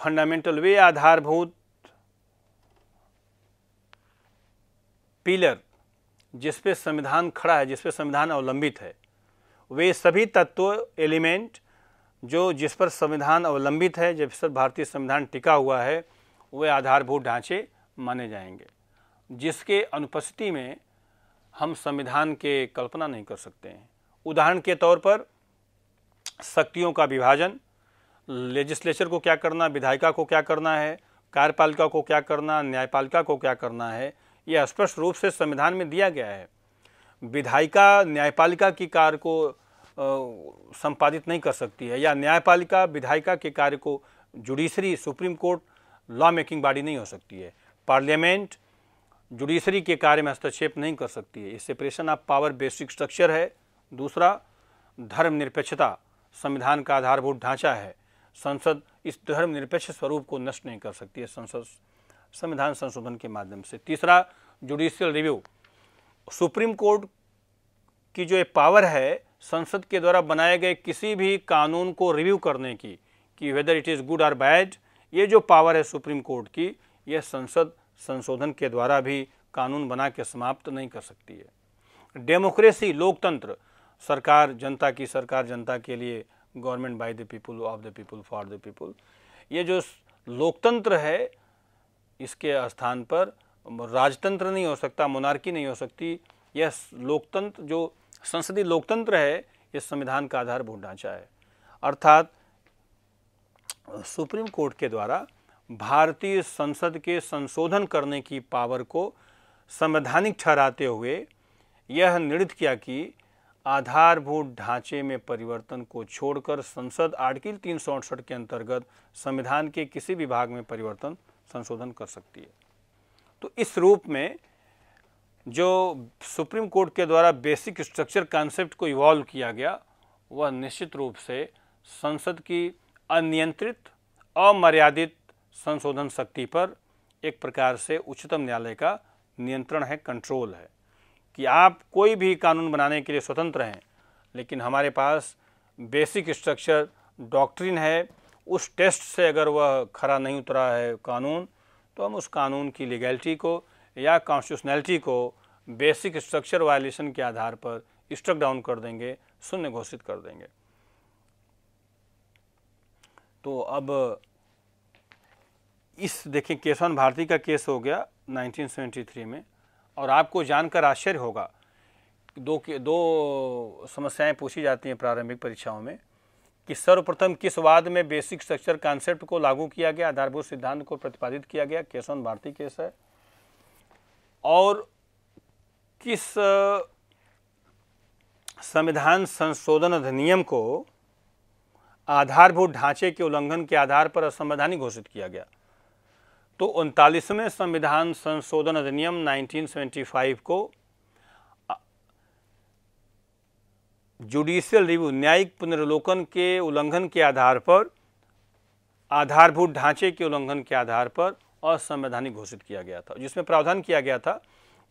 फंडामेंटल वे आधारभूत पिलर जिसपे संविधान खड़ा है जिसपे संविधान अवलंबित है वे सभी तत्व एलिमेंट जो जिस पर संविधान अवलंबित है जिस पर भारतीय संविधान टिका हुआ है वे आधारभूत ढांचे माने जाएंगे जिसके अनुपस्थिति में हम संविधान के कल्पना नहीं कर सकते हैं उदाहरण के तौर पर शक्तियों का विभाजन लेजिस्लेचर को क्या करना विधायिका को क्या करना है कार्यपालिका को क्या करना न्यायपालिका को क्या करना है यह स्पष्ट रूप से संविधान में दिया गया है विधायिका न्यायपालिका की कार्य को संपादित नहीं कर सकती है या न्यायपालिका विधायिका के कार्य को judiciary supreme court law making body नहीं हो सकती है पार्लियामेंट जुडिशरी के कार्य में हस्तक्षेप नहीं कर सकती है ये separation of power basic structure है दूसरा धर्मनिरपेक्षता संविधान का आधारभूत ढांचा है संसद इस धर्मनिरपेक्ष स्वरूप को नष्ट नहीं कर सकती है संसद संविधान संशोधन के माध्यम से तीसरा जुडिशियल रिव्यू सुप्रीम कोर्ट की जो एक पावर है संसद के द्वारा बनाए गए किसी भी कानून को रिव्यू करने की कि वेदर इट इज़ गुड और बैड ये जो पावर है सुप्रीम कोर्ट की यह संसद संशोधन के द्वारा भी कानून बना के समाप्त नहीं कर सकती है डेमोक्रेसी लोकतंत्र सरकार जनता की सरकार जनता के लिए government by the people of the people for the people ये जो लोकतंत्र है इसके स्थान पर राजतंत्र नहीं हो सकता मोनार्की नहीं हो सकती यह लोकतंत्र जो संसदीय लोकतंत्र है यह संविधान का आधार ढांचा है अर्थात सुप्रीम कोर्ट के द्वारा भारतीय संसद के संशोधन करने की पावर को संवैधानिक ठहराते हुए यह निर्णित किया कि आधारभूत ढांचे में परिवर्तन को छोड़कर संसद आर्टिकल तीन के अंतर्गत संविधान के किसी भी भाग में परिवर्तन संशोधन कर सकती है तो इस रूप में जो सुप्रीम कोर्ट के द्वारा बेसिक स्ट्रक्चर कॉन्सेप्ट को इवॉल्व किया गया वह निश्चित रूप से संसद की अनियंत्रित अमर्यादित संशोधन शक्ति पर एक प्रकार से उच्चतम न्यायालय का नियंत्रण है कंट्रोल है कि आप कोई भी कानून बनाने के लिए स्वतंत्र हैं लेकिन हमारे पास बेसिक स्ट्रक्चर डॉक्ट्रिन है उस टेस्ट से अगर वह खरा नहीं उतरा है कानून तो हम उस कानून की लीगैलिटी को या कॉन्स्टिट्यूशनैलिटी को बेसिक स्ट्रक्चर वायलेशन के आधार पर स्ट्रक डाउन कर देंगे शून्य घोषित कर देंगे तो अब इस देखिए केशवन भारती का केस हो गया 1973 में और आपको जानकर आश्चर्य होगा दो के दो समस्याएं पूछी जाती हैं प्रारंभिक परीक्षाओं में कि सर्वप्रथम किस वाद में बेसिक स्ट्रक्चर कॉन्सेप्ट को लागू किया गया आधारभूत सिद्धांत को प्रतिपादित किया गया केशवन भारती केस है और किस संविधान संशोधन अधिनियम को आधारभूत ढांचे के उल्लंघन के आधार पर असंवैधानिक घोषित किया गया तो उनतालीसवें संविधान संशोधन अधिनियम 1975 को जुडिशियल रिव्यू न्यायिक पुनर्लोकन के उल्लंघन के आधार पर आधारभूत ढांचे के उल्लंघन के आधार पर असंवैधानिक घोषित किया गया था जिसमें प्रावधान किया गया था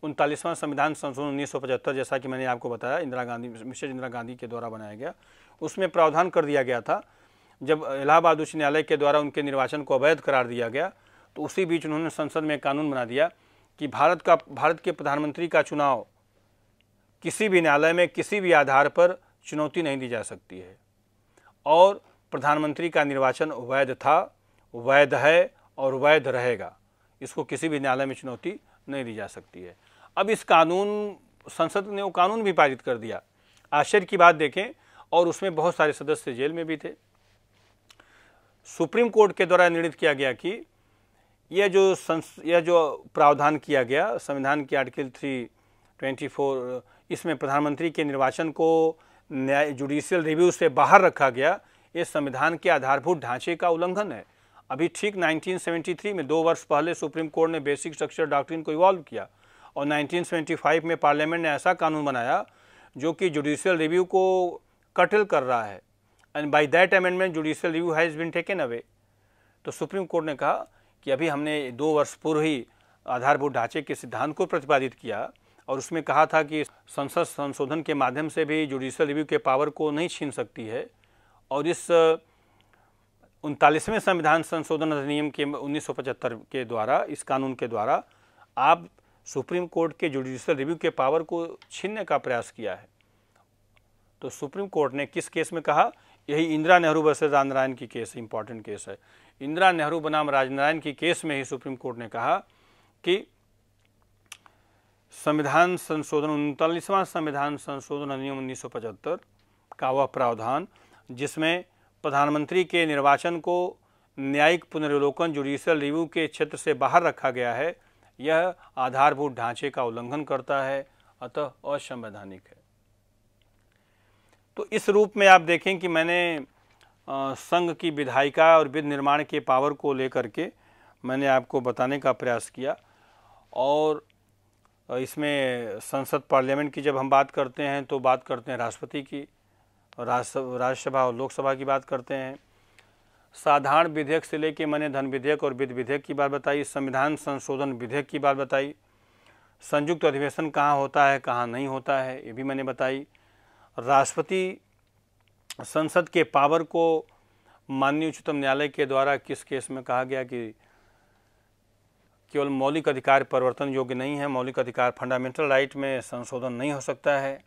उनतालीसवां संविधान संशोधन उन्नीस जैसा कि मैंने आपको बताया इंदिरा गांधी मिस्टर इंदिरा गांधी के द्वारा बनाया गया उसमें प्रावधान कर दिया गया था जब इलाहाबाद उच्च न्यायालय के द्वारा उनके निर्वाचन को अवैध करार दिया गया तो उसी बीच उन्होंने संसद में कानून बना दिया कि भारत का भारत के प्रधानमंत्री का चुनाव किसी भी न्यायालय में किसी भी आधार पर चुनौती नहीं दी जा सकती है और प्रधानमंत्री का निर्वाचन वैध था वैध है और वैध रहेगा इसको किसी भी न्यायालय में चुनौती नहीं दी जा सकती है अब इस कानून संसद ने वो कानून भी पारित कर दिया आश्चर्य की बात देखें और उसमें बहुत सारे सदस्य जेल में भी थे सुप्रीम कोर्ट के द्वारा निर्णित किया गया कि यह जो संस यह जो प्रावधान किया गया संविधान के आर्टिकल थ्री ट्वेंटी फोर इसमें प्रधानमंत्री के निर्वाचन को न्याय जुडिशियल रिव्यू से बाहर रखा गया ये संविधान के आधारभूत ढांचे का उल्लंघन है अभी ठीक 1973 में दो वर्ष पहले सुप्रीम कोर्ट ने बेसिक स्ट्रक्चर डॉक्ट्रिन को इवॉल्व किया और 1975 में पार्लियामेंट ने ऐसा कानून बनाया जो कि जुडिशियल रिव्यू को कटल कर रहा है and by that amendment judicial review has been taken away तो सुप्रीम कोर्ट ने कहा कि अभी हमने दो वर्ष पूर्व ही आधारभूत ढांचे के सिद्धांत को प्रतिपादित किया और उसमें कहा था कि संसद संशोधन के माध्यम से भी जुडिशल रिव्यू के पावर को नहीं छीन सकती है और इस उनतालीसवें संविधान संशोधन अधिनियम के 1975 के द्वारा इस कानून के द्वारा आप सुप्रीम कोर्ट के जुडिशल रिव्यू के पावर को छीनने का प्रयास किया है तो सुप्रीम कोर्ट ने किस केस में कहा यही इंदिरा नेहरू वर्सेज राजनारायण की केस इंपॉर्टेंट केस है इंदिरा नेहरू बनाम राजनारायण की केस में ही सुप्रीम कोर्ट ने कहा कि संविधान संशोधन उनतालीसवां संविधान संशोधन अधिनियम उन्नीस का वह प्रावधान जिसमें प्रधानमंत्री के निर्वाचन को न्यायिक पुनर्वलोकन जुडिशल रिव्यू के क्षेत्र से बाहर रखा गया है यह आधारभूत ढांचे का उल्लंघन करता है अतः असंवैधानिक है तो इस रूप में आप देखें कि मैंने संघ की विधायिका और विध निर्माण के पावर को लेकर के मैंने आपको बताने का प्रयास किया और इसमें संसद पार्लियामेंट की जब हम बात करते हैं तो बात करते हैं राष्ट्रपति की और राज्यसभा और लोकसभा की बात करते हैं साधारण विधेयक से लेके मैंने धन विधेयक और विधि विधेयक की बात बताई संविधान संशोधन विधेयक की बात बताई संयुक्त अधिवेशन कहाँ होता है कहाँ नहीं होता है ये भी मैंने बताई राष्ट्रपति संसद के पावर को माननीय उच्चतम न्यायालय के द्वारा किस केस में कहा गया कि केवल मौलिक अधिकार परिवर्तन योग्य नहीं है मौलिक अधिकार फंडामेंटल राइट में संशोधन नहीं हो सकता है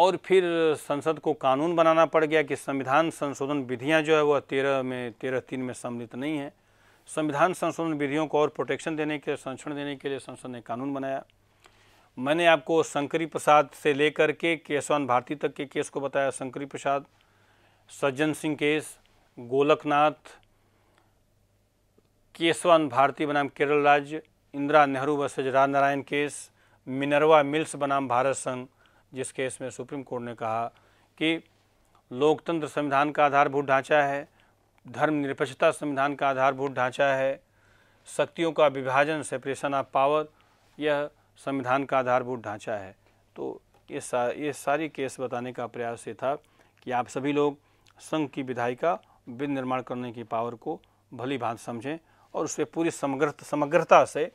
और फिर संसद को कानून बनाना पड़ गया कि संविधान संशोधन विधियां जो है वह तेरह में तेरह तीन में सम्मिलित नहीं है संविधान संशोधन विधियों को और प्रोटेक्शन देने के लिए संरक्षण देने के लिए संसद ने कानून बनाया मैंने आपको शंकरी प्रसाद से लेकर के केशवान भारती तक के केस को बताया शंकरी प्रसाद सज्जन सिंह केस गोलकनाथ केशवान भारती बनाम केरल राज्य Indira Nehru versus Ram Narayan case Minerva Mills बनाम भारत संघ जिस केस में सुप्रीम कोर्ट ने कहा कि लोकतंत्र संविधान का आधारभूत ढांचा है धर्मनिरपेक्षता संविधान का आधारभूत ढांचा है शक्तियों का विभाजन सेपरेशन ऑफ पावर यह संविधान का आधारभूत ढांचा है तो ये सा ये सारी केस बताने का प्रयास ये था कि आप सभी लोग संघ की विधायिका विनिर्माण करने की पावर को भली भांत समझें और उस पर पूरी समग्र समग्रता से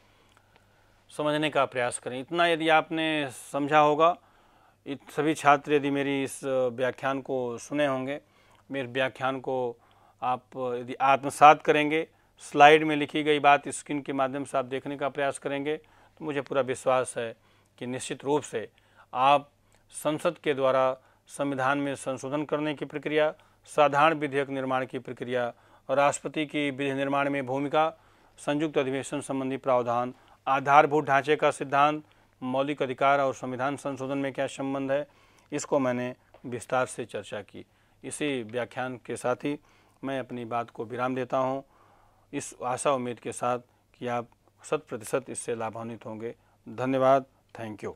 समझने का प्रयास करें इतना यदि आपने समझा होगा सभी छात्र यदि मेरी इस व्याख्यान को सुने होंगे मेरे व्याख्यान को आप यदि आत्मसात करेंगे स्लाइड में लिखी गई बात स्क्रीन के माध्यम से आप देखने का प्रयास करेंगे तो मुझे पूरा विश्वास है कि निश्चित रूप से आप संसद के द्वारा संविधान में संशोधन करने की प्रक्रिया साधारण विधेयक निर्माण की प्रक्रिया राष्ट्रपति की विधि निर्माण में भूमिका संयुक्त अधिवेशन संबंधी प्रावधान आधारभूत ढांचे का सिद्धांत मौलिक अधिकार और संविधान संशोधन में क्या संबंध है इसको मैंने विस्तार से चर्चा की इसी व्याख्यान के साथ ही मैं अपनी बात को विराम देता हूँ इस आशा उम्मीद के साथ कि आप शत प्रतिशत इससे लाभान्वित होंगे धन्यवाद थैंक यू